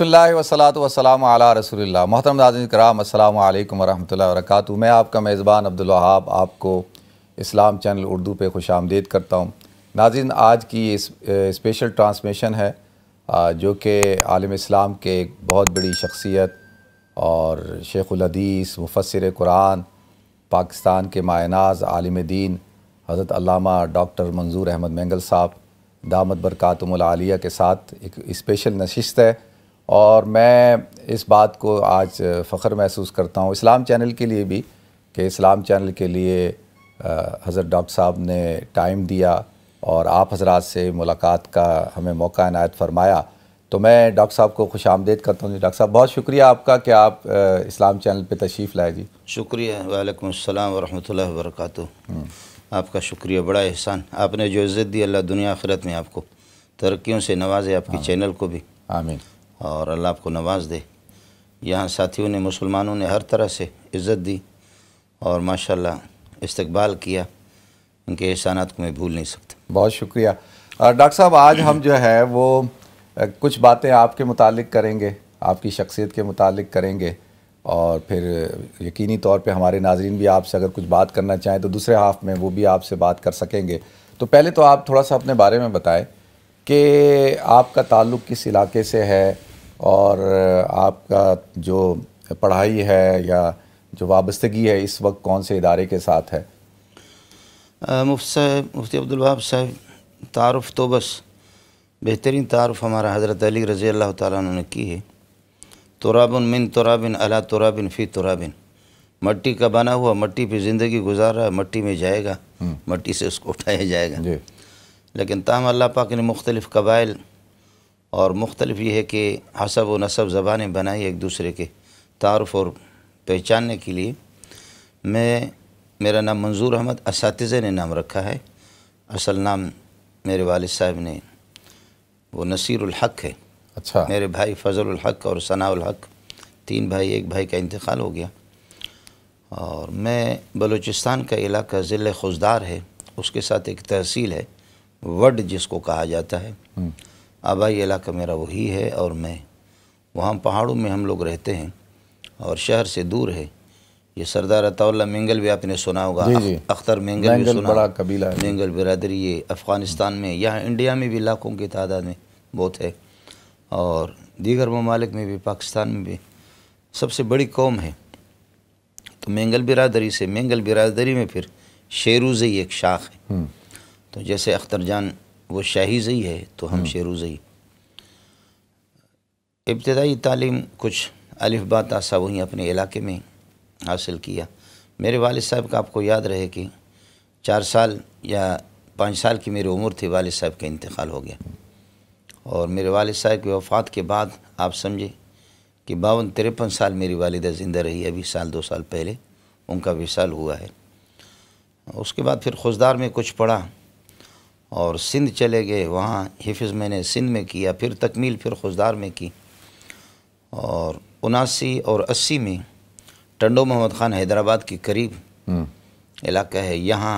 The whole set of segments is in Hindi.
बसमिल्लाम आला रसोल्ला मोहतरम नाजिन कराम अल्लाम वरहमत वरक मैं आपका मेज़बान अब्दुल्हाब आपको इस्लाम चैनल उर्दू पे खुश आमदीद करता हूँ नाजिन आज की इस स्पेशल ट्रांसमिशन है जो कि आलम इस्लाम के एक बहुत बड़ी शख्सियत और शेखुलहदीस मुफसर कुरान पाकिस्तान के मायनाज आलम दीन हज़रत अलामा डॉक्टर मंजूर अहमद मैंगल साहब दामद बरकातमालिया के साथ एक स्पेशल नशिस्त है और मैं इस बात को आज फ़ख्र महसूस करता हूँ इस्लाम चैनल के लिए भी कि इस्लाम चैनल के लिए हज़रत डॉक्टर साहब ने टाइम दिया और आप हजरात से मुलाकात का हमें मौका इनायत फरमाया तो मैं डॉक्टर साहब को खुश आमदेद करता हूँ जी डॉक्टर साहब बहुत शुक्रिया आपका कि आप इस्लाम चैनल पे तशरीफ़ लाए जी शुक्रिया वालेकुम अस्सलाम वरहमतुल्लाहि वरक़ हम्म। आपका शुक्रिया बड़ा एहसान आपने जो इज़्ज़त दी अल्लाह दुनिया आखिरत में आपको तरक्कीों से नवाजे आपके हाँ। चैनल को भी आमीन और अल्लाह आपको नवाज़ दे यहाँ साथियों ने मुसलमानों ने हर तरह से इज़्ज़त दी और माशा इस्तबाल किया इनके एहसानात को मैं भूल नहीं सकता बहुत शुक्रिया डॉक्टर साहब आज हम जो है वो कुछ बातें आपके मुतालिक करेंगे आपकी शख्सियत के मुतालिक करेंगे और फिर यकीनी तौर पे हमारे नाजरन भी आपसे अगर कुछ बात करना चाहें तो दूसरे हाफ़ में वो भी आपसे बात कर सकेंगे तो पहले तो आप थोड़ा सा अपने बारे में बताएं कि आपका ताल्लुक़ किस इलाके से है और आपका जो पढ़ाई है या जो वाबस्तगी है इस वक्त कौन से इदारे के साथ है मुफ्त मुफ्ती अब्दुलवाब साहब तारफ़ तो बस बेहतरीन तारफ़ हमारा हज़रत अली रज़ी अल्लाह ताला ने की है तुराबन मिन तुराबिन अला तुराबिन फ़ी तुराबिन मट्टी का बना हुआ मट्टी पे ज़िंदगी गुजार रहा है मट्टी में जाएगा हम्म। मट्टी से उसको उठाया जाएगा लेकिन ताम अल्लाह पाक ने मुख्तलिफ़ कबाइल और मुख्तलिफ ये है कि हसब व नसब ज़बानें बनाई एक दूसरे के तारफ़ और पहचानने के लिए मैं मेरा नाम मंजूर अहमद इस ने नाम रखा है असल नाम मेरे वालिद साहब ने वो नसीरुल हक है अच्छा मेरे भाई फजलुल हक और सनाउल हक तीन भाई एक भाई का इंतकाल हो गया और मैं बलूचिस्तान का इलाका ज़िले खुजदार है उसके साथ एक तहसील है वड जिसको कहा जाता है आबाई हम्म। इलाका मेरा वही है और मैं वहाँ पहाड़ों में हम लोग रहते हैं और शहर से दूर है ये सरदार अताउल्ला मेंगल भी आपने सुना होगा अख्तर मेंगल, भी सुना बड़ा कबीला है मेंगल बिरादरी ये अफ़गानिस्तान में यहाँ इंडिया में भी लाखों की तादाद में बहुत है और दीगर ममालिक में भी पाकिस्तान में भी सबसे बड़ी कौम है तो मेंगल बिरादरी से मेंगल बिरादरी में फिर शेरूज़ एक शाख है हम्म। तो जैसे अख्तर जान वो जई है तो हम हाँ। जई इब्तदाई तालीम कुछ अलिफ बाता वहीं अपने इलाके में हासिल किया मेरे वाल साहब का आपको याद रहे कि चार साल या पाँच साल की मेरी उम्र थी वालिद साहब का इंतकाल हो गया और मेरे वालद साहब की वफ़ात के बाद आप समझे कि बावन तिरपन साल मेरी वालदा ज़िंदा रही अभी साल दो साल पहले उनका विशाल हुआ है उसके बाद फिर खुशदार में कुछ पढ़ा और सिंध चले गए वहाँ हिफ़ मैंने सिंध में किया फिर तकमील फिर खुजदार में की और उनासी और अस्सी में टंडो मोहम्मद ख़ान हैदराबाद के करीब हम्म। इलाका है यहाँ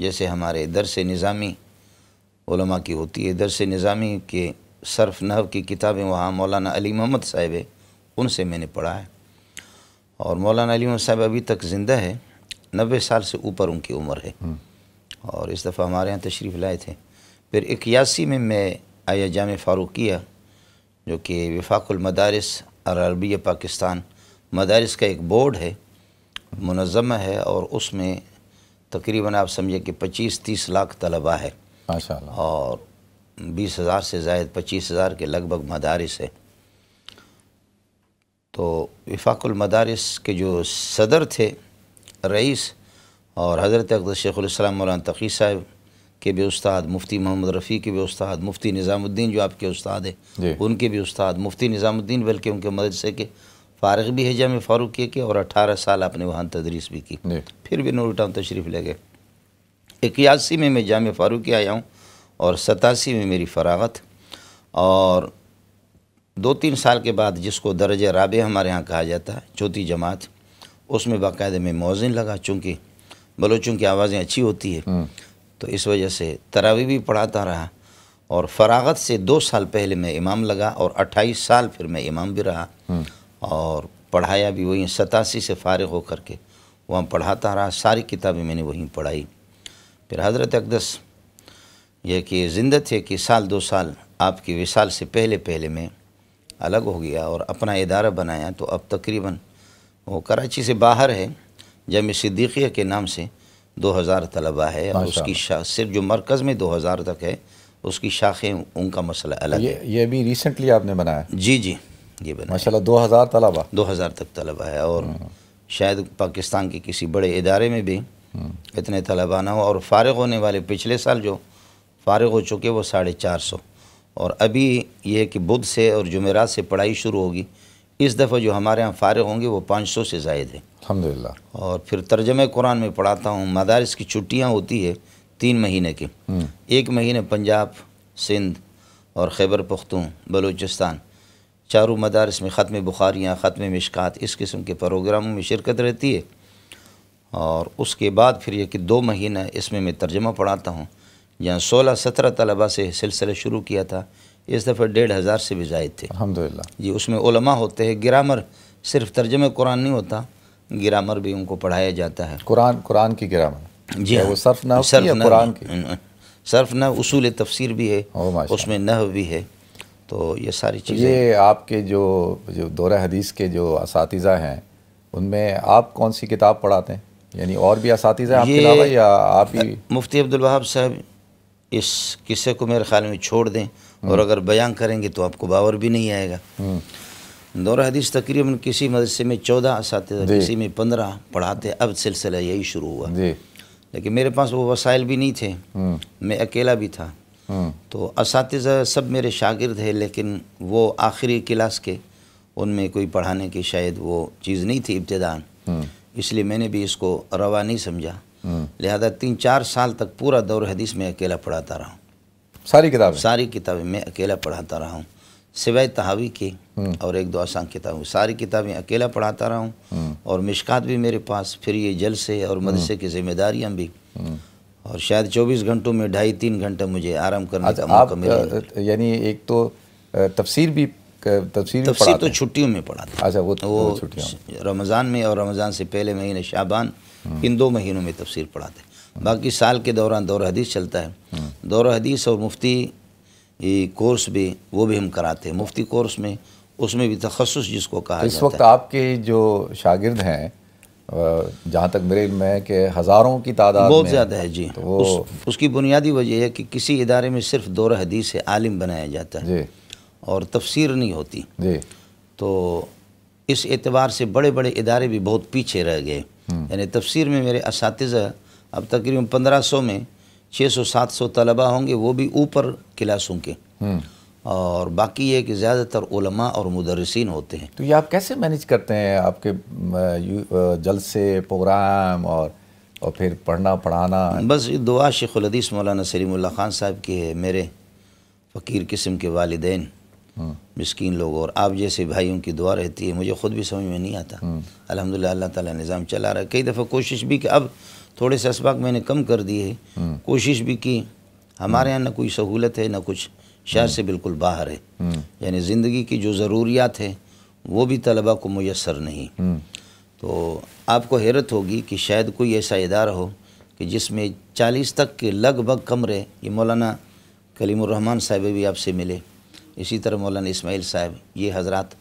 जैसे हमारे दरस निज़ामी उलमा की होती है दरस निज़ामी के सरफ नहव की किताबें वहाँ मौलाना अली मोहम्मद साहब उनसे मैंने पढ़ा है और मौलाना अली मोहम्मद साहब अभी तक ज़िंदा है नबे साल से ऊपर उनकी उम्र है हम्म। और इस दफ़ा हमारे यहाँ तशरीफ़ लाए थे फिर इक्यासी में मैं आया जाम फ़ारूकिया जो कि विफाकुलमदारस और अरबिया पाकिस्तान मदारस का एक बोर्ड है मुनज़म है और उसमें तकरीबन आप समझे कि पच्चीस तीस लाख तलबा है और बीस हज़ार से जायद पच्चीस हज़ार के लगभग मदारस है तो विफाकुलमदारस के जो सदर थे रईस और हज़रत अकद शेख़ुलस्म मौलाना तकी साहब के भी उस्ताद मुफ्ती मोहम्मद रफ़ी के भी उस्ताद मुफ्ती निज़ामुद्दीन जो आपके उस्ताद हैं उनके भी उस्ताद मुफ्ती निज़ामुद्दीन बल्कि उनके मदरसे के फ़ारग भी है जाम फ़ारूक के, के और अठारह साल आपने वहाँ तदरीस भी की फिर भी नूर टाउन तशरीफ़ ले गए इक्यासी में मैं जाम फ़ारूक आया हूँ और सतासी में मेरी फ़रागत और दो तीन साल के बाद जिसको दर्ज राबे हमारे यहाँ कहा जाता है चौथी जमात उसमें बाकायदे में मौजिन लगा चूँकि बलोचों की आवाज़ें अच्छी होती है हम्म। तो इस वजह से तरावी भी पढ़ाता रहा और फरागत से दो साल पहले मैं इमाम लगा और अट्ठाईस साल फिर मैं इमाम भी रहा हम्म। और पढ़ाया भी वहीं सतासी से फारग होकर के वहाँ पढ़ाता रहा सारी किताबें मैंने वहीं पढ़ाई फिर हज़रत अकदस यह कि जिंद थे कि साल दो साल आपके विशाल से पहले पहले मैं अलग हो गया और अपना इदारा बनाया तो अब तकरीबन वो कराची से बाहर है जम सिद्दीक़िया के नाम से दो हज़ार तलबा है और उसकी सिर्फ जो मरकज़ में दो हज़ार तक है उसकी शाखें उनका मसला अलग ये, है ये भी रिसेंटली आपने बनाया जी जी ये बना माशा दो हज़ार तलबा दो हज़ार तक तलबा है और हम्म। शायद पाकिस्तान के किसी बड़े इदारे में भी हम्म। इतने तलबा ना हो और फारग होने वाले पिछले साल जो फारग हो चुके वो साढ़े चार सौ और अभी ये है कि बुध से और जुमेरात से पढ़ाई शुरू होगी इस दफ़ा जो हमारे यहाँ फ़ारग होंगे वो पाँच सौ से जायद है अलहमदिल्ला और फिर तर्जम कुरान में पढ़ाता हूँ मदारस की छुट्टियाँ होती है तीन महीने के हम्म। एक महीने पंजाब सिंध और खैबर पख्तूँ बलूचिस्तान चारों मदारस में ख़त्म बुखारियाँ ख़त्म मिशकात इस किस्म के प्रोग्रामों में शिरकत रहती है और उसके बाद फिर यह कि दो महीना इसमें मैं तर्जमा पढ़ाता हूँ जहाँ सोलह सत्रह तलबा से सिलसिला शुरू किया था इस दफ़े डेढ़ हज़ार से भी जायद थे अलहमदिल्ला जी उसमें उलमा होते हैं ग्रामर सिर्फ तर्जम कुरान नहीं होता ग्रामर भी उनको पढ़ाया जाता है कुरान कुरान की ग्रामर जी वो हाँ। सर्फ ना सर्फ कुरान की सर्फ ना उसूल तफसर भी है उसमें नह भी है तो ये सारी तो चीज़ें ये आपके जो जो दौरा हदीस के जो इस हैं उनमें आप कौन सी किताब पढ़ाते हैं यानी और भी इस या आप ही मुफ्ती अब्दुलवाहाब साहब इस किस्से को मेरे ख्याल में छोड़ दें और अगर बयान करेंगे तो आपको बावर भी नहीं आएगा हम्म। दौर हदीस तकरीबन किसी मदरसे में चौदह साथ किसी में पंद्रह पढ़ाते अब सिलसिला यही शुरू हुआ लेकिन मेरे पास वो वसाइल भी नहीं थे हम्म। मैं अकेला भी था हम्म। तो इस सब मेरे शागिर्द है लेकिन वो आखिरी क्लास के उनमें कोई पढ़ाने की शायद वो चीज़ नहीं थी इब्तदान इसलिए मैंने भी इसको रवा नहीं समझा लिहाजा तीन चार साल तक पूरा दौर हदीस में अकेला पढ़ाता रहा सारी किताबें सारी किताबें मैं अकेला पढ़ाता रहा हूँ सिवाय तहावी की हम्म। और एक दो आसान किताब सारी किताबें अकेला पढ़ाता रहा हूँ हम्म। और मिशकात भी मेरे पास फिर ये जलसे और हम्म। मदरसे की जिम्मेदारियाँ भी और शायद 24 घंटों में ढाई तीन घंटा मुझे आराम करने अच्छा, का मौका मिला यानी एक तो तफसीर भी तफसीर तफसीर तो छुट्टियों में पढ़ा था अच्छा वो, तो वो रमज़ान में और रमज़ान से पहले महीने शाबान इन दो महीनों में तफसीर पढ़ाते बाकी साल के दौरान दौर हदीस चलता है हम्म। दौर हदीस और मुफ्ती कोर्स भी वो भी हम कराते हैं मुफ्ती कोर्स में उसमें भी तखस जिसको कहा तो इस वक्त आपके जो शागिर्द हैं जहाँ तक मेरे इल्म है कि हज़ारों की तादाद बहुत ज़्यादा है जी तो उस, उसकी बुनियादी वजह है कि किसी इदारे में सिर्फ दौर हदीस है आलिम बनाया जाता है और तफसीर नहीं होती जी तो इस एतबार से बड़े बड़े इदारे भी बहुत पीछे रह गए हम्म। यानी तफसीर में मेरे इस अब तकरीबन पंद्रह सौ में छः सौ सात सौ तलबा होंगे वो भी ऊपर क्लासों के हम्म। और बाकी ये कि ज़्यादातर उलमा और मुदरसिन होते हैं तो ये आप कैसे मैनेज करते हैं आपके जलसे प्रोग्राम और और फिर पढ़ना पढ़ाना बस ये दुआ शेख मौलाना सलीमुल्ला ख़ान साहब की है मेरे फ़कीर किस्म के वालदेन हम्म। मिसकिन लोग और आप जैसे भाइयों की दुआ रहती है मुझे ख़ुद भी समझ में नहीं आता हम्म। अलहमदिल्ला अल्लाह ताला निज़ाम चला रहा है कई दफ़ा कोशिश भी कि अब थोड़े से इसबाक मैंने कम कर दिए हम्म। कोशिश भी की हमारे हम्म। यहाँ ना कोई सहूलत है ना कुछ शहर हम्म। से बिल्कुल बाहर है यानी ज़िंदगी की जो ज़रूरियात है वो भी तलबा को मैसर नहीं तो आपको हैरत होगी कि शायद कोई ऐसा इदारा हो कि जिसमें चालीस तक के लगभग कमरे ये मौलाना कलीमरहमान साहब भी आपसे मिले इसी तरह मौलाना इसमाइल साहब ये हजरत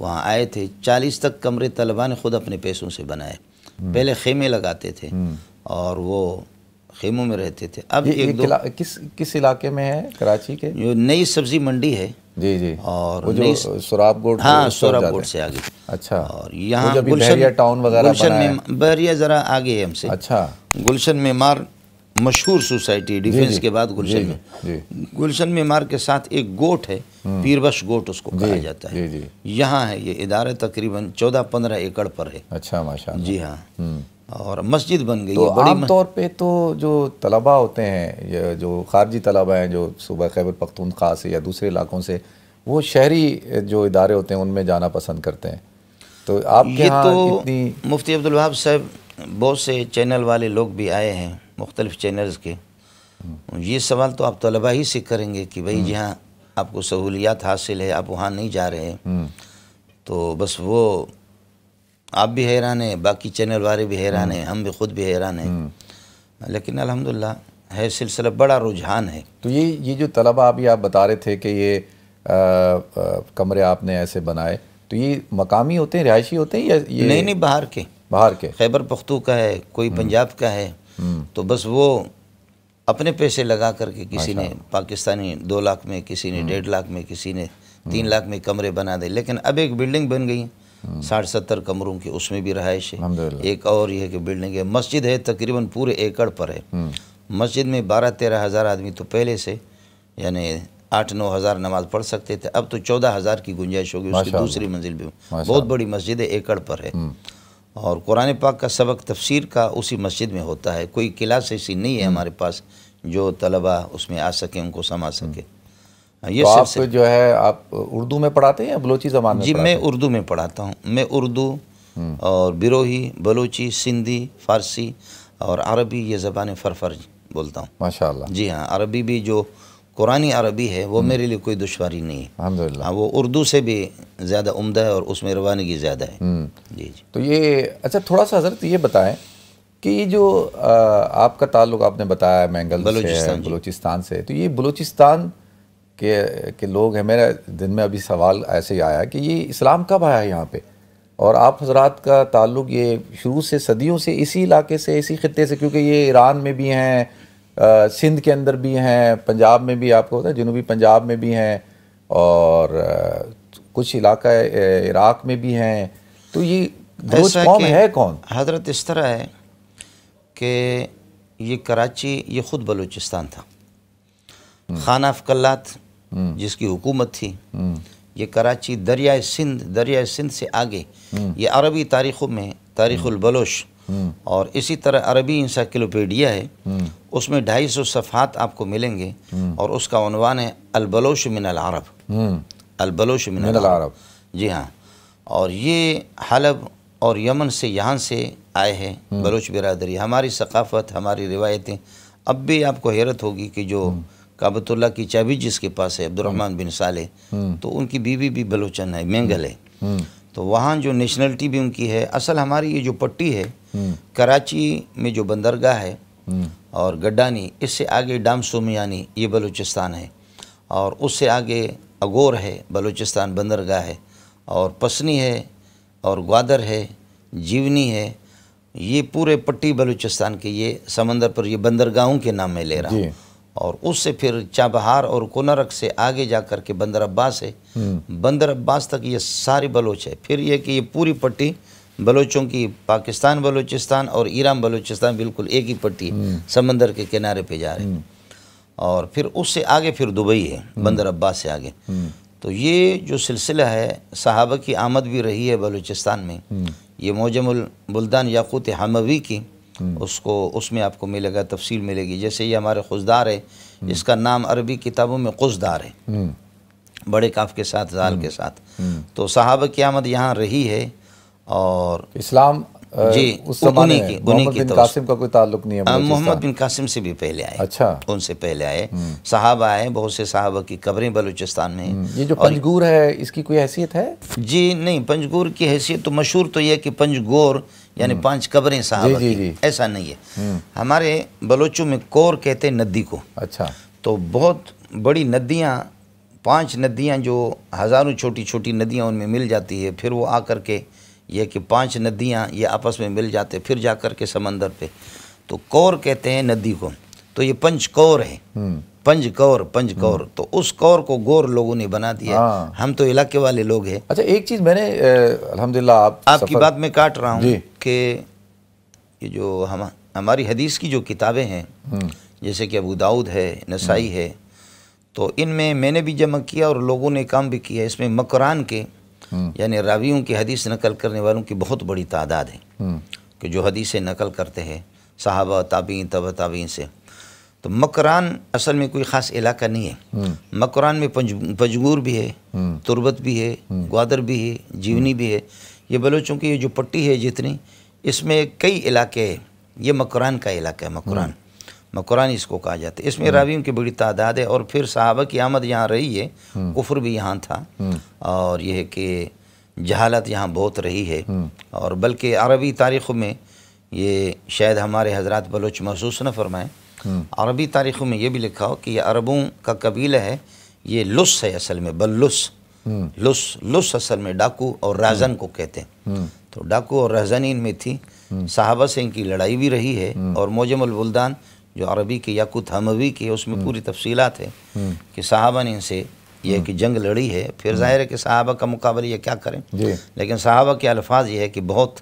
वहाँ आए थे चालीस तक कमरे तलबा ने ख़ुद अपने पैसों से बनाए पहले खेमे लगाते थे और वो खेमों में रहते थे अब ये, एक ये दो किस किस इलाके में है कराची के जो नई सब्जी मंडी है जी जी और वो जो सुराब गोड हाँ सुराब गोड से आगे अच्छा और यहाँ गुलशन टाउन वगैरह गुलशन में बहरिया ज़रा आगे है हमसे अच्छा गुलशन में मार मशहूर सोसाइटी डिफेंस के बाद गुलशन में गुलशन में मार के साथ एक गोट है हम्म। पीरबश गोट उसको कहा जाता है यहाँ है ये इदारे तकरीबन चौदह पंद्रह एकड़ पर है अच्छा माशा जी हाँ हम्म। और मस्जिद बन गई तो आम तौर पे तो जो तलबा होते हैं जो खारजी तलबा हैं जो सुबह खैबर पख्तूनख्वा से या दूसरे इलाकों से वो शहरी जो इदारे होते हैं उनमें जाना पसंद करते हैं तो आप ये तो इतनी मुफ्ती अब्दुलवाब साहब बहुत से चैनल वाले लोग भी आए हैं मुख्तलिफ़ चैनल्स के हम्म। ये सवाल तो आप तलबा ही से करेंगे कि भाई हम्म। जहाँ आपको सहूलियात हासिल है आप वहाँ नहीं जा रहे हैं हम्म। तो बस वो आप भी हैरान हैं बाकी चैनल वाले भी हैरान हैं हम्म। हम भी खुद भी हैरान हैं हम्म। लेकिन अलहमदिल्ला है सिलसिला बड़ा रुझान है तो ये ये जो तलबा अभी आप बता रहे थे कि ये आ, आ, कमरे आपने ऐसे बनाए तो ये मकामी होते हैं रिहायशी होते हैं या ये नहीं नहीं बाहर के बाहर के खैबर पख्तू का है कोई हम्म। पंजाब का है तो बस वो अपने पैसे लगा करके किसी ने पाकिस्तानी दो लाख में किसी ने डेढ़ लाख में किसी ने तीन लाख में कमरे बना दे लेकिन अब एक बिल्डिंग बन गई साठ सत्तर कमरों की उसमें भी रहाइश है एक और यह कि बिल्डिंग है मस्जिद है तकरीबन पूरे एकड़ पर है हम्म। मस्जिद में बारह तेरह हज़ार आदमी तो पहले से यानी आठ नौ हज़ार नमाज पढ़ सकते थे अब तो चौदह हज़ार की गुंजाइश होगी उसकी दूसरी मंजिल भी बहुत बड़ी मस्जिद है एकड़ पर है हम्म। और कुरान पाक का सबक तफसीर का उसी मस्जिद में होता है कोई क्लास ऐसी नहीं है हम्म। हमारे पास जो तलबा उसमें आ सके उनको समा सके हाँ, ये तो आप जो है आप उर्दू में पढ़ाते हैं या बलोची जबान जी मैं उर्दू में पढ़ाता हूँ मैं उर्दू हम्म। और बिरोही बलोची सिंधी फारसी और अरबी ये ज़बान फरफर बोलता हूँ माशा जी हाँ अरबी भी जो कुरानी अरबी है वो हम्म। मेरे लिए कोई दुशारी नहीं है हाँ वो उर्दू से भी ज़्यादा उमदा है और उसमें रवानगी ज़्यादा है हम्म। जी जी तो ये अच्छा थोड़ा सा हजरत ये बताएं कि ये जो आ, आपका ताल्लुक आपने बताया मैंगल बलोचिस्तान से बलोचिस्तान से तो ये बलोचिस्तान के के लोग हैं मेरा दिन में अभी सवाल ऐसे ही आया कि ये इस्लाम कब आया यहाँ पे और आप हजरात का ताल्लुक ये शुरू से सदियों से इसी इलाके से इसी खत्े से क्योंकि ये ईरान में भी हैं सिंध के अंदर भी हैं पंजाब में भी आपको होता है जनूबी पंजाब में भी हैं और कुछ इलाका इराक में भी हैं तो ये कौन है कौन हजरत इस तरह है कि ये कराची ये ख़ुद बलूचिस्तान था हम्म। खाना अफकल्लात जिसकी हुकूमत थी हम्म। ये कराची दरियाए सिंध दरियाए सिंध से आगे हम्म। ये अरबी तारीखों में तारीख़ुलबलोश हम्म। और इसी तरह अरबी इंसाइक्लोपीडिया है उसमें ढाई सौ सफ़ात आपको मिलेंगे और उसका अनवान है अलबलोश मिन अरब अलबलोश मिन अरब जी हाँ और ये हलब और यमन से यहाँ से आए हैं बलोच बिरादरी हमारी सकाफ़त हमारी रिवायतें अब भी आपको हैरत होगी कि जो काबतुल्ला की चाबी जिसके पास है अब्दुलरहमान बिन साले हम्म। तो उनकी बीवी भी बलोचन है मेंगल है हम्म। तो वहाँ जो नेशनलिटी भी उनकी है असल हमारी ये जो पट्टी है हम्म। कराची में जो बंदरगाह है और गड्डानी इससे आगे डाम सोमयानी ये बलूचिस्तान है और उससे आगे अगोर है बलूचिस्तान बंदरगाह है और पसनी है और ग्वादर है जीवनी है ये पूरे पट्टी बलूचिस्तान के ये समंदर पर ये बंदरगाहों के नाम में ले रहा हूँ और उससे फिर चाबहार और कोनरक से आगे जा कर के बंदर अब्बास है हम्म। बंदर अब्बास तक ये सारी बलोच है फिर ये कि ये पूरी पट्टी बलोचों की पाकिस्तान बलूचिस्तान और ईरान बलूचिस्तान बिल्कुल एक ही पट्टी हम्म। समंदर के किनारे पे जा रहे हैं हम्म। और फिर उससे आगे फिर दुबई है बंदर अब्बास से आगे तो ये जो सिलसिला है सहाबा की आमद भी रही है बलूचिस्तान में ये मोजमुल बुल्दान याकूत हमवी की हम्म। उसको उसमें आपको मिलेगा तफसील मिलेगी जैसे ये हमारे खुशदार है हम्म। इसका नाम अरबी किताबों में खुशदार है हम्म। बड़े काफ के साथ जाल के साथ तो साहब क्यामत यहाँ रही है और इस्लाम जी उस उन्हीं की उन्हीं की तो कासिम का कोई ताल्लुक नहीं है मोहम्मद बिन कासिम से भी पहले आए अच्छा उनसे पहले आए साहब आए बहुत से साहबा की कब्रें बलूचिस्तान में ये जो पंजगूर है इसकी कोई हैसियत है जी नहीं पंजगूर की हैसियत तो मशहूर तो यह कि पंजगोर यानी हम्म। पांच कब्रें साहब जी, जी, जी। ऐसा नहीं है हम्म। हमारे बलोचों में कोर कहते हैं नदी को अच्छा तो बहुत बड़ी नदियाँ पांच नदियाँ जो हज़ारों छोटी छोटी नदियाँ उनमें मिल जाती है फिर वो आकर के ये कि पांच नदियाँ ये आपस में मिल जाते फिर जा कर के समंदर पे तो कौर कहते हैं नदी को तो ये पंच कौर है हम्म। पंज कौर पंज हम्म। कौर तो उस कौर को गौर लोगों ने बना दिया हाँ। हम तो इलाके वाले लोग हैं अच्छा एक चीज़ मैंने अल्हम्दुलिल्लाह आप आपकी सफर... बात मैं काट रहा हूँ कि ये जो हम हमारी हदीस की जो किताबें हैं हम्म। जैसे कि अबू दाऊद है नसाई हम्म। है तो इनमें मैंने भी जमा किया और लोगों ने काम भी किया इसमें मकरान के यानी रावियों की हदीस नकल करने वालों की बहुत बड़ी तादाद है कि जो हदीसें नकल करते हैं साहबा ताबीन तब ताबीन से तो मकरान असल में कोई ख़ास इलाका नहीं है हम्म। मकरान में पजगूर भी है हम्म। तुरबत भी है हम्म। ग्वादर भी है जीवनी भी है ये बलोचों की ये जो पट्टी है जितनी इसमें कई इलाके हैं ये मकरान का इलाका है मकरान मकरान इसको कहा जाता है इसमें रावियों की बड़ी तादाद है और फिर साहबा की आमद यहाँ रही है कुफर भी यहाँ था और यह कि जहालत यहाँ बहुत रही है और बल्कि अरबी तारीख़ में ये शायद हमारे हजरत बलोच महसूस न फरमाएँ अरबी तारीखों में ये भी लिखा हो कि ये अरबों का कबीला है ये लुस है असल में बल्लुस लुस लुस असल में डाकू और राजन को कहते हैं तो डाकू और रहजन इनमें थी साहबा से इनकी लड़ाई भी रही है और मोजमलबुलदान जो अरबी के याकूत हमवी के उसमें पूरी तफसीलात है कि साहबा ने इनसे यह कि जंग लड़ी है फिर जाहिर है कि साहबा का मुकाबला ये क्या करें लेकिन साहबा के अल्फाज ये है कि बहुत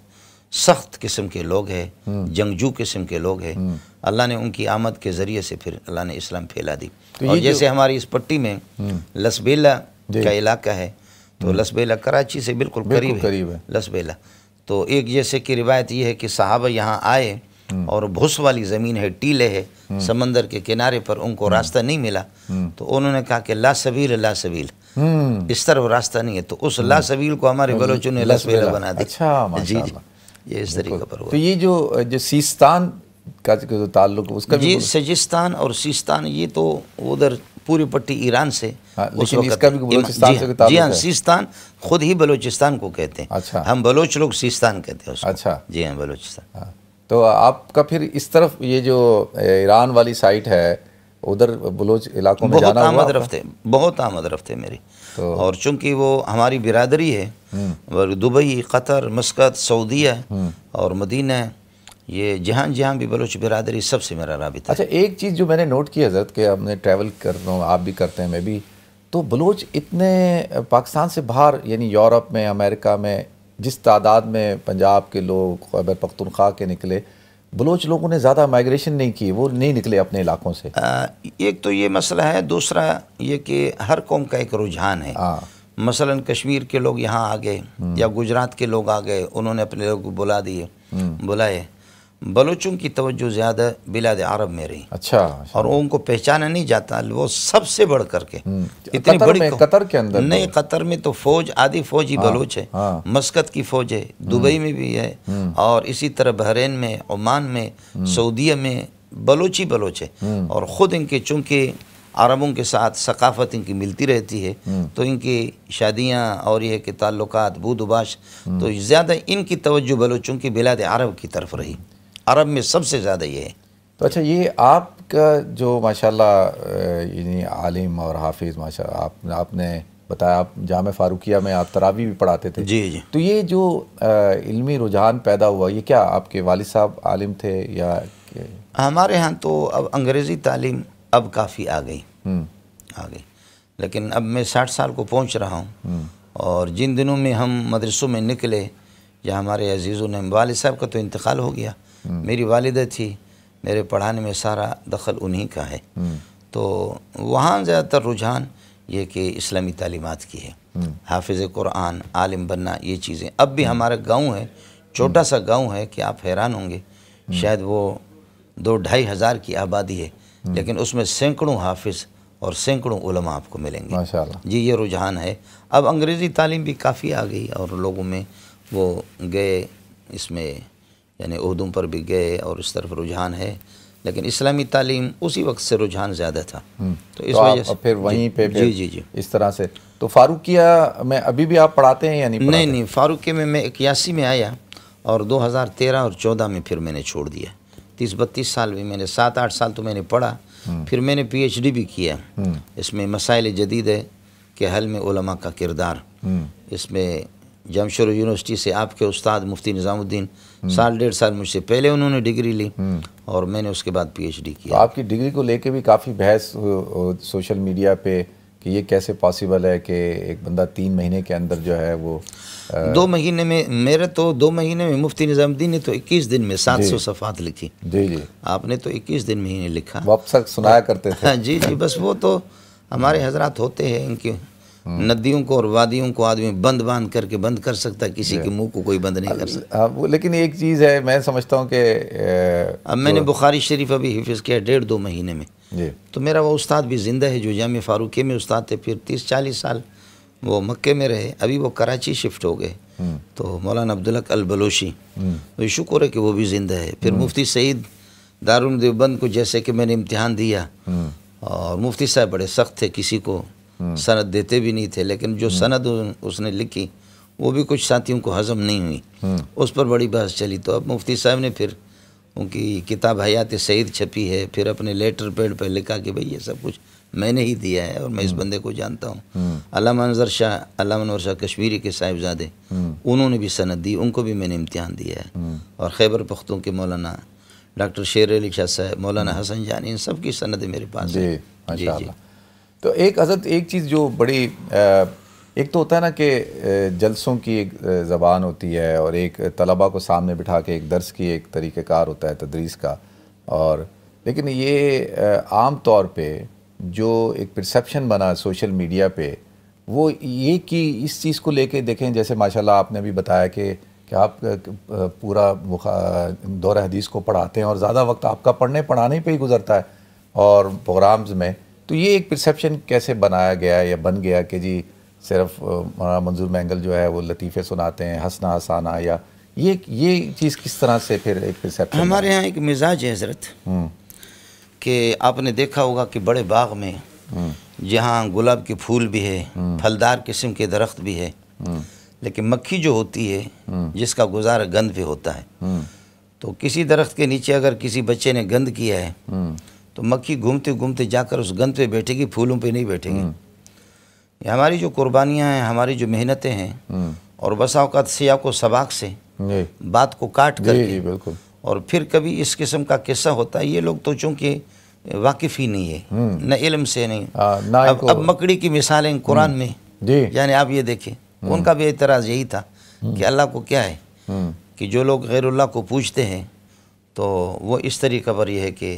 सख्त किस्म के लोग हैं हम्म। जंगजू किस्म के लोग हैं हम्म। अल्लाह ने उनकी आमद के ज़रिए से फिर अल्लाह ने इस्लाम फैला दी तो और जैसे हमारी इस पट्टी में हम्म। लसबेला का इलाका है तो लसबेला कराची से बिल्कुल, करीब है लसबेला तो एक जैसे कि रिवायत ये है कि साहब यहाँ आए और भुस वाली ज़मीन है टीले है समंदर के किनारे पर उनको रास्ता नहीं मिला तो उन्होंने कहा कि ला सबील ला सबील इस तरफ रास्ता नहीं है तो उस ला सबील को हमारे तो बलोचों ने लसबेला बना दिया अच्छा, जी ये इस तरीके पर हुआ तो ये जो जो सीस्तान का जो ताल्लुक उसका जी सजिस्तान और सीस्तान ये तो उधर पूरी पट्टी ईरान से हाँ, जी, हाँ, हाँ सीस्तान खुद ही बलोचिस्तान को कहते हैं अच्छा हम बलोच लोग सीस्तान कहते हैं अच्छा जी हाँ बलोचिस्तान हाँ, तो आपका फिर इस तरफ ये जो ईरान वाली साइट है उधर बलोच इलाकों में बहुत आमद रफ्ते बहुत आमद रफ्ते मेरी तो और चूंकि वो हमारी बिरादरी है हम्म। दुबई कतर मस्कत सऊदिया हम्म। और मदीना ये जहाँ जहाँ भी बलोच बिरादरी सबसे मेरा रबित अच्छा एक चीज़ जो मैंने नोट की हजरत कि हमने ट्रैवल कर रहा हूँ आप भी करते हैं मैं भी तो बलोच इतने पाकिस्तान से बाहर यानी यूरोप में अमेरिका में जिस तादाद में पंजाब के लोग खैबर पख्तनख्वा के निकले बलोच लोगों ने ज़्यादा माइग्रेशन नहीं की वो नहीं निकले अपने इलाकों से आ, एक तो ये मसला है दूसरा ये कि हर कौम का एक रुझान है आ, हाँ। मसलन कश्मीर के लोग यहाँ आ गए हम्म। या गुजरात के लोग आ गए उन्होंने अपने लोग बुला दिए हम्म। बुलाए बलोचों की तवज्जो ज़्यादा बिलाद अरब में रही अच्छा, अच्छा और वो उनको पहचाना नहीं जाता वो सबसे बढ़ करके हम्म, इतनी बड़ी कतर के अंदर नहीं कतर में तो फौज आदि फौज ही हाँ, बलोच है हाँ। मस्कत की फौज है हम्म, दुबई में भी है हम्म। और इसी तरह बहरीन में ओमान में सऊदिया में बलोची बलोच है और ख़ुद इनके चूंकि अरबों के साथ सकाफत इनकी मिलती रहती है तो इनकी शादियाँ और यह के ताल्लुकात बूदुबाश तो ज़्यादा इनकी तवज्जो बलोचों की बिलाद अरब की तरफ रही अरब में सबसे ज़्यादा ये है तो अच्छा ये आपका जो माशाल्लाह यानी आलिम और हाफिज़ माशा आप आपने बताया आप जाम फारूकिया में आप तरावी भी पढ़ाते थे जी जी तो ये जो आ, इल्मी रुझान पैदा हुआ ये क्या आपके वालिद साहब आलिम थे या हमारे यहाँ तो अब अंग्रेज़ी तालीम अब काफ़ी आ गई हम्म। आ गई लेकिन अब मैं साठ साल को पहुँच रहा हूँ हम्म। और जिन दिनों में हम मदरसों में निकले या हमारे अजीज़ों ने वाल साहब का तो इंतकाल हो गया मेरी वालद थी मेरे पढ़ाने में सारा दखल उन्हीं का है तो वहाँ ज़्यादातर रुझान ये कि इस्लामी तलीमत की है हाफिज़ कुरान आलिम बनना ये चीज़ें अब भी हमारा गांव है छोटा सा गांव है कि आप हैरान होंगे शायद वो दो ढाई हज़ार की आबादी है लेकिन उसमें सैकड़ों हाफिज़ और सैकड़ों उलमा आपको मिलेंगे जी ये रुझान है अब अंग्रेज़ी तालीम भी काफ़ी आ गई और लोगों में वो गए इसमें यानी उहदों पर भी गए और इस तरफ रुझान है लेकिन इस्लामी तालीम उसी वक्त से रुझान ज़्यादा था हम्म। तो, तो इस तो वजह से फिर वहीं पे जी जी जी इस तरह से तो फारूकिया में अभी भी आप पढ़ाते हैं या नहीं नहीं नहीं फारूकिया में मैं इक्यासी में आया और 2013 और 14 में फिर मैंने छोड़ दिया तीस बत्तीस साल भी मैंने सात आठ साल तो मैंने पढ़ा हम्म। फिर मैंने डी भी किया हम्म। इसमें मसाइल जदीद है के हल में उलमा का किरदार इसमें जमशोर यूनिवर्सिटी से आपके उस्ताद मुफ्ती निज़ामुद्दीन साल डेढ़ साल मुझसे पहले उन्होंने डिग्री ली हम्म। और मैंने उसके बाद पीएचडी किया तो आपकी डिग्री को लेके भी काफ़ी बहस सोशल मीडिया पे कि ये कैसे पॉसिबल है कि एक बंदा तीन महीने के अंदर जो है वो आ... दो महीने में मेरे तो दो महीने में मुफ्ती निज़ामुद्दीन ने तो 21 दिन में 700 सौ सफ़ात लिखी जी जी आपने तो 21 दिन में ही नहीं लिखा वापस सुनाया करते थे हाँ, जी जी बस वो तो हमारे हजरात होते हैं इनकी हाँ। नदियों को और वादियों को आदमी बंद बांध करके बंद कर सकता है किसी के मुंह को कोई बंद नहीं कर सकता अब, लेकिन एक चीज़ है मैं समझता हूँ कि अब मैंने बुखारी शरीफ अभी हिफिज़ किया डेढ़ दो महीने में तो मेरा वो उस्ताद भी ज़िंदा है जो जाम फारूकी में उस्ताद थे फिर तीस चालीस साल वो मक्के में रहे अभी वो कराची शिफ्ट हो गए हम्म। तो मौलाना अब्दुल्क अलबलोशी हम्म। तो शुक्र है कि वो भी ज़िंदा है फिर हम्म। मुफ्ती सईद दारुल देवबंद को जैसे कि मैंने इम्तिहान दिया और मुफ्ती साहब बड़े सख्त थे किसी को हाँ। सनद देते भी नहीं थे लेकिन जो हाँ। सनद उसने लिखी वो भी कुछ साथियों को हजम नहीं हुई हाँ। उस पर बड़ी बहस चली तो अब मुफ्ती साहब ने फिर उनकी किताब हयात सईद छपी है फिर अपने लेटर पेड पर लिखा कि भाई ये सब कुछ मैंने ही दिया है और मैं इस बंदे को जानता हूँ अलामर शाह अलामा शाह कश्मीरी के साहिबजादे उन्होंने भी सनद दी उनको भी मैंने इम्तहान दिया है और खैबर पख्तों के मौलाना डॉक्टर शेर अली शाह साहब मौलाना हसन जानी इन सब की सनद मेरे पास है जी जी तो एक हज़रत एक चीज़ जो बड़ी एक तो होता है ना कि जलसों की एक ज़बान होती है और एक तलबा को सामने बिठा के एक दर्स की एक तरीक़ार होता है तदरीस का और लेकिन ये आम तौर पे जो एक परसेप्शन बना सोशल मीडिया पे वो ये कि इस चीज़ को लेके देखें जैसे माशाल्लाह आपने भी बताया कि कि आप पूरा दौर हदीस को पढ़ाते हैं और ज़्यादा वक्त आपका पढ़ने पढ़ाने पे ही गुजरता है और प्रोग्राम्स में तो ये एक परसेप्शन कैसे बनाया गया या बन गया कि जी सिर्फ मौलाना मंजूर मैंगल जो है वो लतीफ़े सुनाते हैं हंसना हंसाना या ये ये चीज़ किस तरह से फिर एक परसेप्शन हमारे यहाँ एक मिजाज है हजरत हम्म। कि आपने देखा होगा कि बड़े बाग में हम्म। जहाँ गुलाब के फूल भी है हम्म। फलदार किस्म के दरख्त भी है लेकिन मक्खी जो होती है जिसका गुजारा गंद पे होता है तो किसी दरख्त के नीचे अगर किसी बच्चे ने गंद किया है तो मक्खी घूमते घूमते जाकर उस गंध पे बैठेगी फूलों पे नहीं बैठेगी हम्म। हमारी जो कुर्बानियाँ हैं हमारी जो मेहनतें हैं हम्म। और बसा अवकात से आपको सबाक से बात को काट कर और फिर कभी इस किस्म का किस्सा होता है ये लोग तो चूँकि वाकिफ ही नहीं है हम्म। न इलम से नहीं आ, अब, अब मकड़ी की मिसालें कुरान में यानी आप ये देखें उनका भी एतराज़ यही था कि अल्लाह को क्या है कि जो लोग गैरुल्लाह को पूछते हैं तो वो इस तरीके पर यह है कि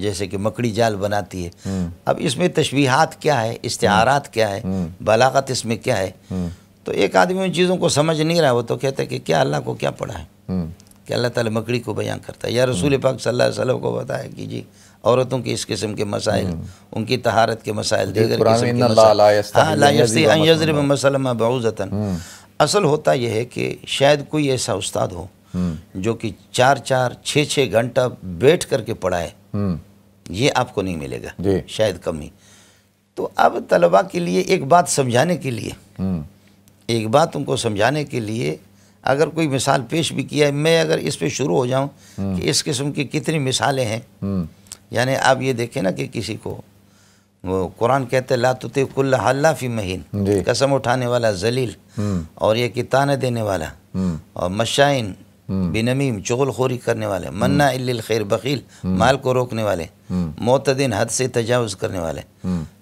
जैसे कि मकड़ी जाल बनाती है हम्म। अब इसमें तशबीहात क्या है इश्तहारात क्या है हम्म। बलागत इसमें क्या है हम्म। तो एक आदमी उन चीज़ों को समझ नहीं रहा वो तो कहता है कि क्या अल्लाह को क्या पढ़ा है कि अल्लाह ताला मकड़ी को बयान करता है या रसूल पाक सल्लल्लाहु अलैहि वसल्लम को बताया कि जी औरतों के इस किस्म के मसाइल उनकी तहारत के मसाइल देकर हाँ, बहुजतन असल होता यह है कि शायद कोई ऐसा उस्ताद हो जो कि चार चार छः छः घंटा बैठ करके पढ़ाए ये आपको नहीं मिलेगा शायद कम ही तो अब तलबा के लिए एक बात समझाने के लिए हम्म। एक बात उनको समझाने के लिए अगर कोई मिसाल पेश भी किया है मैं अगर इस पे शुरू हो जाऊं हम्म। कि इस किस्म की कितनी मिसालें हैं हम्म। यानी आप ये देखें ना कि किसी को वो कुरान कहते ला कुल्ल हल्ला फी महीन कसम उठाने वाला जलील और ये कि ताने देने वाला और मशाइन हम्म। बेनमीम चोल खोरी करने वाले हम्म। मन्ना इल्लिल खैर बकील हम्म। माल को रोकने वाले मोतदिन हद से तजावज़ करने वाले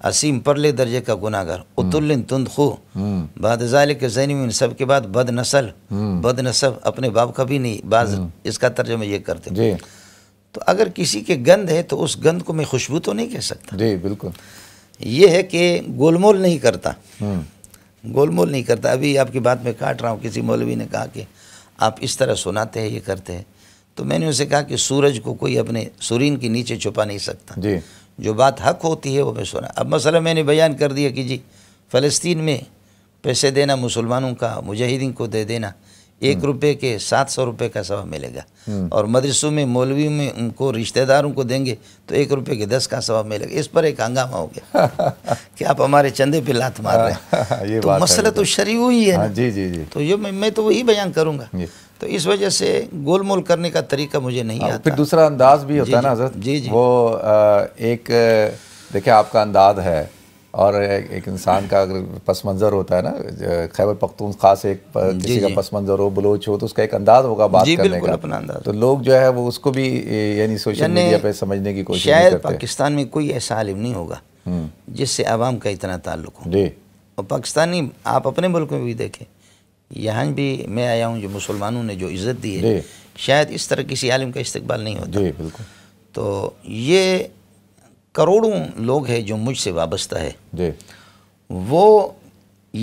असीम परले दर्जे का गुनागर उतुल्लिन तुंद खू बदजाल के जैन सब के बाद बद नसल बद नसब अपने बाप का भी नहीं बाज इसका तर्जमा ये करते तो अगर किसी के गंध है तो उस गंध को मैं खुशबू तो नहीं कह सकता जी बिल्कुल ये है कि गोलमोल नहीं करता गोलमोल नहीं करता अभी आपकी बात में काट रहा हूँ किसी मौलवी ने कहा कि आप इस तरह सुनाते हैं ये करते हैं तो मैंने उसे कहा कि सूरज को कोई अपने सुरीन के नीचे छुपा नहीं सकता जी जो बात हक होती है वो मैं सुना अब मसला मैंने बयान कर दिया कि जी फ़लस्तीन में पैसे देना मुसलमानों का मुजाहिदीन को दे देना एक रुपये के सात सौ रुपये का सवा मिलेगा हम्म। और मदरसों में मौलवी में उनको रिश्तेदारों को देंगे तो एक रुपये के दस का सवा मिलेगा इस पर एक हंगामा हो गया कि आप हमारे चंदे पे लात मार रहे हैं हाँ, हाँ, ये तो मसला तो शरी हुई है ना हाँ, जी जी जी तो ये मैं, मैं तो वही बयान करूँगा तो इस वजह से गोल मोल करने का तरीका मुझे नहीं आता फिर दूसरा अंदाज भी होता है ना जी जी वो एक देखिये आपका अंदाज है और एक इंसान का अगर पस मंज़र होता है ना खैबर पख्तून खास एक किसी का पस मंज़र हो बलोच हो तो उसका एक अंदाज होगा बात करने का अपना अंदाज तो लोग जो है वो उसको भी यानी सोशल मीडिया पे समझने की कोशिश शायद पाकिस्तान में कोई ऐसा आलिम नहीं होगा हम्म। जिससे आवाम का इतना ताल्लुक हो जी और पाकिस्तानी आप अपने मुल्क में भी देखें यहाँ भी मैं आया हूँ जो मुसलमानों ने जो इज़्ज़त दी है शायद इस तरह किसी आलिम का इस्तबाल नहीं होता जी बिल्कुल तो ये करोड़ों लोग हैं जो मुझसे वाबस्ता है वो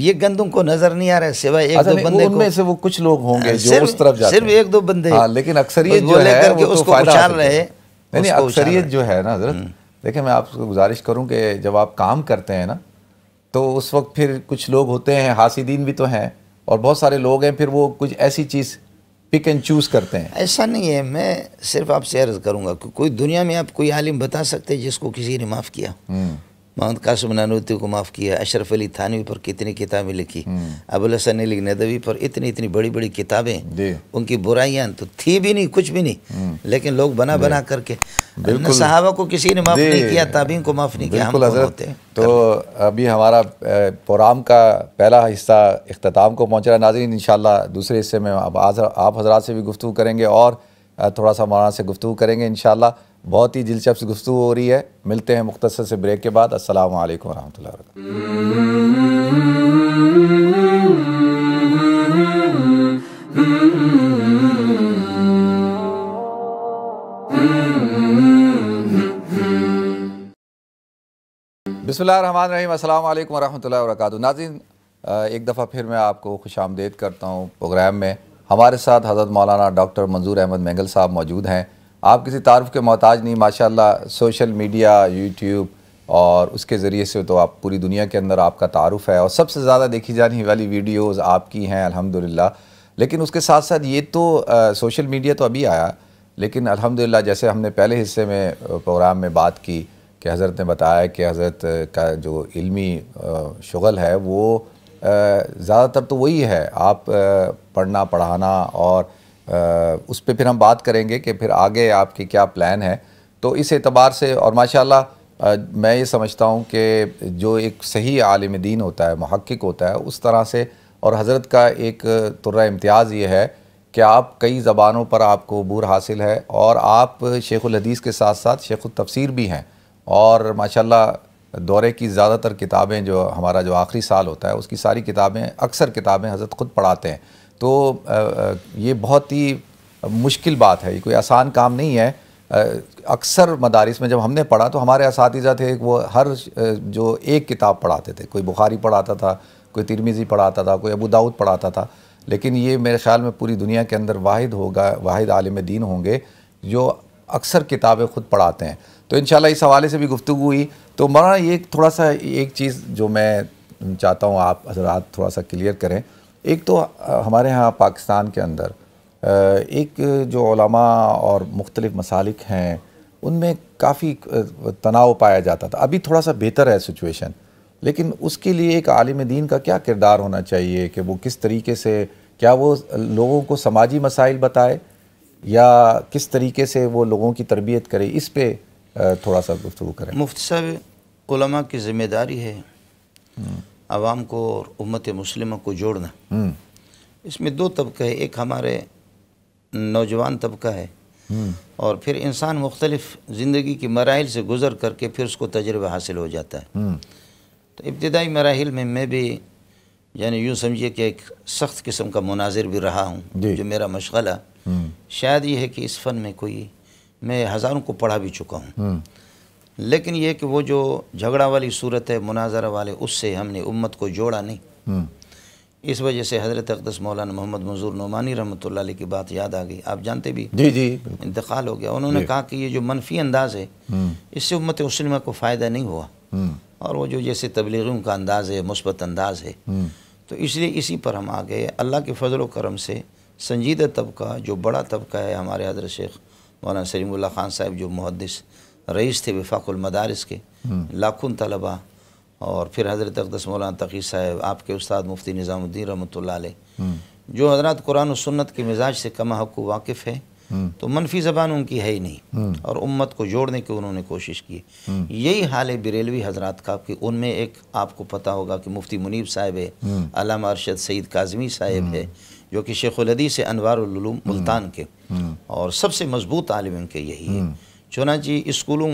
ये गंदों को नजर नहीं आ रहा है सिवाय एक अच्छा, दो बंदे को से वो कुछ लोग होंगे हाँ, जो उस तरफ जाते सिर्फ एक दो बंदे हाँ, लेकिन अक्सरियत जो है वो तो उसको उछाल रहे नहीं अक्सरियत जो है ना हजरत हम्म। देखिए मैं आपको गुजारिश करूं कि जब आप काम करते हैं ना तो उस वक्त फिर कुछ लोग होते हैं हासिदीन भी तो हैं और बहुत सारे लोग हैं फिर वो कुछ ऐसी चीज़ पिक एंड चूज़ करते हैं ऐसा नहीं है मैं सिर्फ आपसे अर्ज़ करूंगा कोई दुनिया में आप कोई आलिम बता सकते हैं जिसको किसी ने माफ़ किया हम्म। मोहम्मद कासम नानूती को माफ़ किया अशरफ अली थानवी पर कितनी किताबें लिखी हम्म। अबुल हसन अली नदवी पर इतनी इतनी बड़ी बड़ी किताबें उनकी बुराइयां तो थी भी नहीं कुछ भी नहीं हम्म। लेकिन लोग बना बना करके सहाबा को किसी ने माफ़ नहीं किया ताबीन को माफ़ नहीं किया हम तो होते तो अभी हमारा प्रोग्राम का पहला हिस्सा अख्ताम को पहुँच रहा है नाजरीन इन दूसरे हिस्से में आप हजरात से भी गुफ्तु करेंगे और थोड़ा सा मौलाना से गुफ्तु करेंगे इन बहुत ही दिलचस्प गुफ्तु हो रही है मिलते हैं मुख्तसर से ब्रेक के बाद असल वरहमत बिसमीम अल्लाम वरहमल वर्क नाजिन एक दफ़ा फिर मैं आपको खुश आमदेद करता हूँ प्रोग्राम में हमारे साथ हज़रत मौलाना डॉक्टर मंजूर अहमद मैंगल साहब मौजूद हैं आप किसी तारफ़ के मोहताज नहीं माशाल्लाह सोशल मीडिया यूट्यूब और उसके ज़रिए से तो आप पूरी दुनिया के अंदर आपका तारुफ है और सबसे ज़्यादा देखी जाने वाली वीडियोस आपकी हैं अल्हम्दुलिल्लाह लेकिन उसके साथ साथ ये तो आ, सोशल मीडिया तो अभी आया लेकिन अल्हम्दुलिल्लाह जैसे हमने पहले हिस्से में प्रोग्राम में बात की कि हज़रत ने बताया कि हज़रत का जो इलमी शगल है वो ज़्यादातर तो वही है आप पढ़ना पढ़ाना और उस पर फिर हम बात करेंगे कि फिर आगे आपके क्या प्लान है तो इस एतबार से और माशाला मैं ये समझता हूँ कि जो एक सही आलिम दीन होता है महक्क होता है उस तरह से और हज़रत का एक तुर्रा इम्तियाज़ ये है कि आप कई ज़बानों पर आपको अबूर हासिल है और आप शेख़ुलहदीस के साथ साथ शेख तफसीर भी हैं और माशाला दौरे की ज़्यादातर किताबें जो हमारा जो आखिरी साल होता है उसकी सारी किताबें अक्सर किताबें हज़रत ख़ुद पढ़ाते हैं तो ये बहुत ही मुश्किल बात है ये कोई आसान काम नहीं है अक्सर मदारस में जब हमने पढ़ा तो हमारे इस थे वो हर जो एक किताब पढ़ाते थे कोई बुखारी पढ़ाता था कोई तिरमिज़ी पढ़ाता था कोई अबू दाऊद पढ़ाता था लेकिन ये मेरे ख्याल में पूरी दुनिया के अंदर वाहिद होगा वाहिद आलम दीन होंगे जो अक्सर किताबें ख़ुद पढ़ाते हैं तो इन इस हवाले से भी गुफ्तु हुई तो मरा ये थोड़ा सा एक चीज़ जो मैं चाहता हूँ आप हजरात थोड़ा सा क्लियर करें एक तो हमारे यहाँ पाकिस्तान के अंदर एक जो ओलमा और मुख्तलिफ़ मसालिक हैं उनमें काफ़ी तनाव पाया जाता था अभी थोड़ा सा बेहतर है सिचुएशन लेकिन उसके लिए एक आलिम दीन का क्या किरदार होना चाहिए कि वो किस तरीके से क्या वो लोगों को समाजी मसाइल बताए या किस तरीके से वो लोगों की तरबियत करे इस पर थोड़ा सा गुफ्तु करें मुफ्त साहब की ज़िम्मेदारी है हम्म। आवाम को और उम्मत मुस्लिमों को जोड़ना हम्म। इसमें दो तबके हैं एक हमारे नौजवान तबका है हम्म। और फिर इंसान मुख्तलिफ ज़िंदगी के मराहल से गुजर करके फिर उसको तजर्बा हासिल हो जाता है हम्म। तो इब्तदाई मराहल में मैं भी यानी यूँ समझिए कि एक सख्त किस्म का मुनाजिर भी रहा हूँ जो मेरा मशगला शायद ये है कि इस फ़न में कोई मैं हज़ारों को पढ़ा भी चुका हूँ लेकिन ये कि वो जो झगड़ा वाली सूरत है मुनाजरा वाले उससे हमने उम्मत को जोड़ा नहीं हम्म। इस वजह से हज़रत अकदस मौलाना मोहम्मद मंजूर नुमानी रहमत ला की बात याद आ गई आप जानते भी जी जी इंतकाल हो गया उन्होंने कहा कि ये जो मनफी अंदाज़ है हम्म। इससे उम्मत मुसलमा को फ़ायदा नहीं हुआ हम्म। और वो जो जैसे तबलीगियों का अंदाज़ है मुस्बत अंदाज़ है तो इसलिए इसी पर हम आ गए अल्लाह के फजल करम से संजीदा तबका जो बड़ा तबका है हमारे हजरत शेख मौलाना सलीमुल्ला ख़ान साहब जो मुहदस रईस थे मदारस के हम्म। लाखों तलबा और फिर हज़रत अकदस मौलाना तकी साहब आपके उस्ताद मुफ्ती निज़ामुद्दीन रमत हम्म। जो हजरत कुरान और सुन्नत के मिजाज से कम हक वाकिफ़ है हम्म। तो मनफी ज़बान उनकी है ही नहीं और उम्मत को जोड़ने की उन्होंने कोशिश की यही हाल बरेलवी हजरात का कि उनमें एक आपको पता होगा कि मुफ्ती मुनीब साहब है अलामा अरशद सईद काजमी साहब है जो कि शेख हदीस अनवारूम मुल्तान के और सबसे मजबूत आलिम उनके यही है चुनाची स्कूलों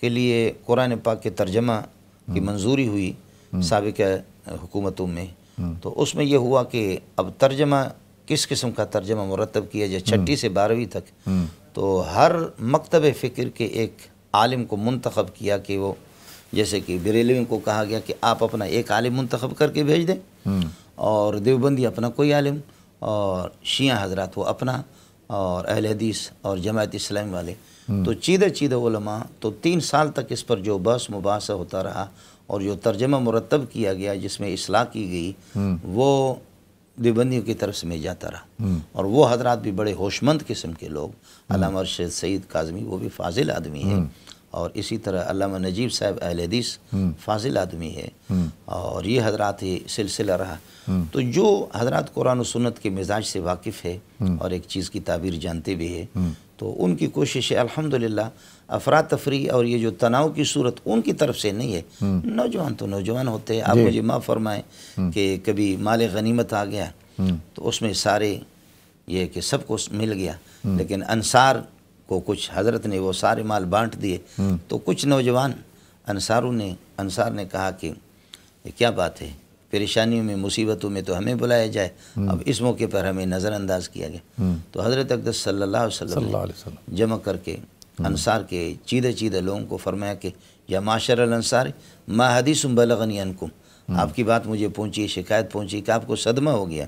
के लिए कुरान पाक के तर्जमा की हम्म। मंजूरी हुई हम्म। सबक हुकूमतों में हम्म। तो उसमें यह हुआ कि अब तर्जमा किस किस्म का तर्जमा मुरतब किया जाए छठी से बारहवीं तक तो हर मकतब फ़िक्र के एक आलिम को मंतखब किया कि वो जैसे कि बरेलवी को कहा गया कि आप अपना एक आलिम मंतखब करके भेज दें और देवबंदी अपना कोई आलिम और शिया हजरात वो अपना और अहल हदीस और जमात इस्लाम वाले तो hmm. चीदे चीदे उलमा तो तीन साल तक इस पर जो बस मुबासा होता रहा और जो तर्जमा मुरतब किया गया जिसमें असलाह की गई hmm. वो देवबंदियों की तरफ से में जाता रहा hmm. और वो हजरात भी बड़े होशमंद किस्म के लोग अलामा अरशद सईद काजमी वो भी फाजिल आदमी है और इसी तरह अलामा नजीब साहब अहलदीस फाजिल आदमी है और ये हजरात ही सिलसिला रहा तो जो हजरात कुरान सुन्नत के मिजाज से वाकिफ़ है और एक चीज़ की ताबीर जानते भी है तो उनकी कोशिश है अलहमदिल्ला अफरा तफरी और ये जो तनाव की सूरत उनकी तरफ से नहीं है हम्म। नौजवान तो नौजवान होते हैं आप मुझे माफ़ फरमाएँ हम्म। कि कभी माल गनीमत आ गया हम्म। तो उसमें सारे ये कि सबको मिल गया लेकिन अनसार को कुछ हजरत ने वो सारे माल बांट दिए तो कुछ नौजवान अनसारों ने अनसार ने कहा कि ये क्या बात है परेशानियों में मुसीबतों में तो हमें बुलाया जाए हम्म। अब इस मौके पर हमें नज़रअंदाज किया गया हम्म। तो हज़रत अकदस सल्ला जमा करके हम्म। अनसार के चीदे चीदे लोगों को फरमाया कि या माशर अनसार मा हदीस बलगनी अनकुम आपकी बात मुझे पहुँची शिकायत पहुँची कि आपको सदमा हो गया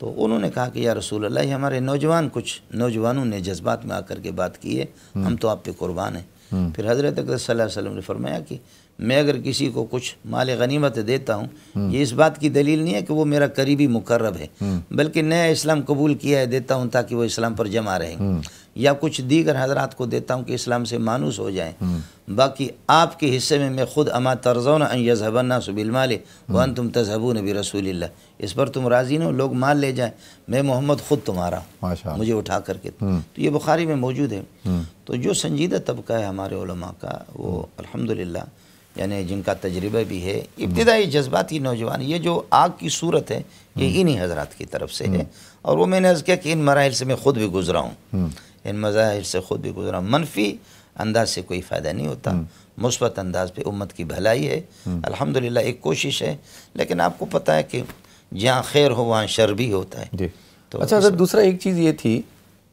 तो उन्होंने कहा कि या रसूल अल्लाह ये हमारे नौजवान कुछ नौजवानों ने जज्बात में आकर के बात की है हम तो आप पे कुर्बान हैं फिर हज़रत अकदस वसल्लम ने फरमाया कि मैं अगर किसी को कुछ माल गनीमत देता हूँ ये इस बात की दलील नहीं है कि वो मेरा करीबी मुकर्रब है हम्म। बल्कि नया इस्लाम कबूल किया है देता हूँ ताकि वो इस्लाम पर जमा रहें हम्म। या कुछ दीगर हजरात को देता हूँ कि इस्लाम से मानूस हो जाएं हम्म। बाकी आपके हिस्से में मैं खुद अमा तर्जौन यजहबन्ना सुबिलमाल वन तुम तजहबू नबी रसूल इस पर तुम राज़ी नो हो लोग मान ले जाएं मैं मोहम्मद ख़ुद तुम्हारा मुझे उठा करके तो ये बुखारी में मौजूद है तो जो संजीदा तबका है हमारे का वो अलहमदिल्ला यानी जिनका तजर्बा भी है इब्तदाई जज्बाती नौजवान ये जो आग की सूरत है ये हम्म। इन्हीं हजरात की तरफ से है हम्म। और वो मैंने अर्ज़ किया कि इन मराहल से मैं ख़ुद भी गुजरा हूँ हम्म। इन मज़ाहिर से ख़ुद भी गुजरा हूँ मनफी अंदाज से कोई फ़ायदा नहीं होता मुस्बत अंदाज पर उम्मत की भलाई है अलहमदिल्ला एक कोशिश है लेकिन आपको पता है कि जहाँ खैर हो वहाँ शर भी होता है तो अच्छा, अच्छा सर दूसरा एक चीज़ ये थी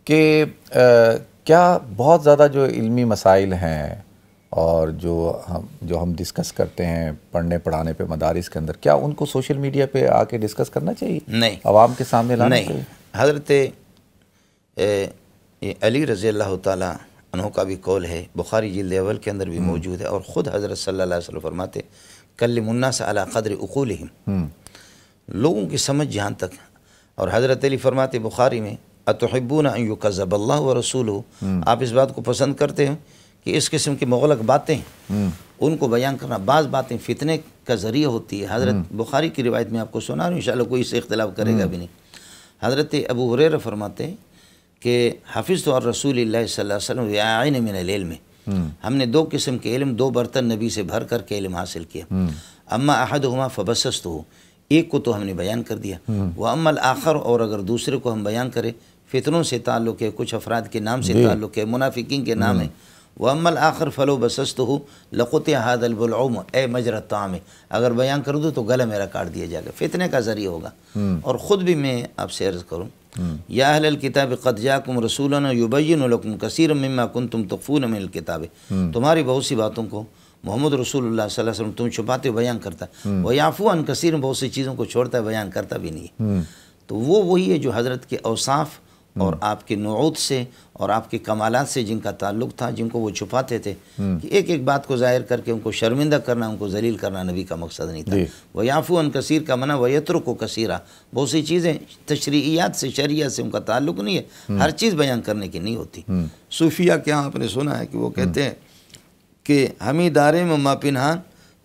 कि क्या बहुत ज़्यादा जो इलमी मसाइल हैं और जो हम जो हम डिस्कस करते हैं पढ़ने पढ़ाने पे मदारस के अंदर क्या उनको सोशल मीडिया पे आके डिस्कस करना चाहिए नहीं आवाम के सामने लाना नहीं हज़रत अली रज़ी अल्लाह तहों का भी कौल है बुखारी जिल्द लेवल के अंदर भी हम्म। मौजूद है और ख़ुद हज़रत सल्लल्लाहु अलैहि वसल्लम फरमाते से अला कदर उकूल हम्म। लोगों की समझ जहाँ तक और हज़रत अली फरमाते बुखारी में अतहबून युकज़बल्ला व रसूल हम्म। आप इस बात को पसंद करते हैं कि इस किस्म की मगलक बातें हम्म। उनको बयान करना बाज़ बातें फितने का ज़रिए होती है हज़रत हम्म। बुखारी की रिवायत में आपको सुना रहा हूँ इन कोई इससे इख्तलाफ करेगा हम्म। भी नहीं हज़रत अबू हुरेर फरमाते कि हाफिज़ तो और रसूल सल्लम आयन मिन में हमने दो किस्म के इल्म दो बर्तन नबी से भर करके इलम हासिल किया अम्मा अहद हुआ फबसस्त हो एक को तो हमने बयान कर दिया वह अमल आखर और अगर दूसरे को हम बयान करें फितरों से ताल्लुक़ है कुछ अफराद के नाम से ताल्लुक़ है मुनाफिकिंग के नाम है वमल आखिर फ़लो बसस्त हो लक़ुत हादलबुलम ए मजर ताम अगर बयान कर दूँ तो गला मेरा काट दिया जाएगा फितने का ज़रिए होगा और ख़ुद भी मैं आपसे अर्ज़ करूँ या अहल किताब कदजाकुम रसूल युबैन कसर मम्मा कुन तुम तफ़ून मिल किताब तुम्हारी बहुत सी बातों को मोहम्मद रसूल वसलम तुम छुपाते बयान करता है वह याफ़ू अन कसर बहुत सी चीज़ों को छोड़ता है बयान करता भी नहीं है तो वो वही है जो हज़रत के अवसाफ़ और hmm. आपके नौत से और आपके कमालत से जिनका ताल्लुक था जिनको वो छुपाते थे hmm. कि एक एक बात को ज़ाहिर करके उनको शर्मिंदा करना उनको जलील करना नबी का मकसद नहीं था वह याफ़ून कसीर का मना वयत्रो को कसीरा बहुत सी चीज़ें तशरीयात से शरिया से उनका ताल्लुक नहीं है hmm. हर चीज़ बयान करने की नहीं होती सूफिया क्या आपने सुना है कि वो कहते हैं कि हमी दारे में मापिनहान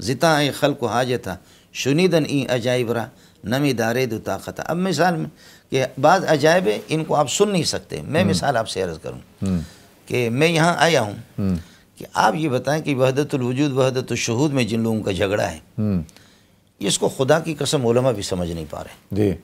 जिता खल को हाज था शुनिदन ई अजाइबरा नमी दारे दो ताकत अब मिसाल में कि बाज़ अजायब इनको आप सुन नहीं सकते मैं हम्म। मिसाल आपसे अर्ज़ करूँ हम्म। कि मैं यहाँ आया हूँ हम्म। कि आप ये बताएं कि वहदतुलवजूद वहदतुलशहूद में जिन लोगों का झगड़ा है इसको खुदा की कसम ओलमा भी समझ नहीं पा रहे जी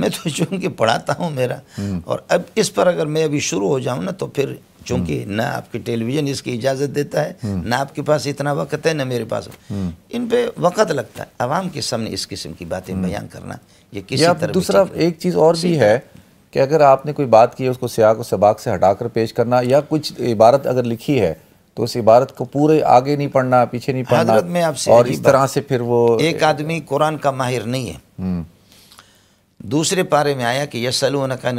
मैं तो चूँकि पढ़ाता हूँ मेरा और अब इस पर अगर मैं अभी शुरू हो जाऊँ ना तो फिर चूँकि ना आपके टेलीविज़न इसकी इजाज़त देता है ना आपके पास इतना वक्त है ना मेरे पास इन पर वक़्त लगता है आवाम के सामने इस किस्म की बातें बयान करना ये किसी या तरह दूसरा एक चीज़ और भी है कि अगर आपने कोई बात की है उसको सियाक और सबाक से हटाकर पेश करना या कुछ इबारत अगर लिखी है तो उस इबारत को पूरे आगे नहीं पढ़ना पीछे नहीं पढ़ना में आपसे और इस तरह से फिर वो एक आदमी कुरान का माहिर नहीं है हम्म। दूसरे पारे में आया कि यसलून का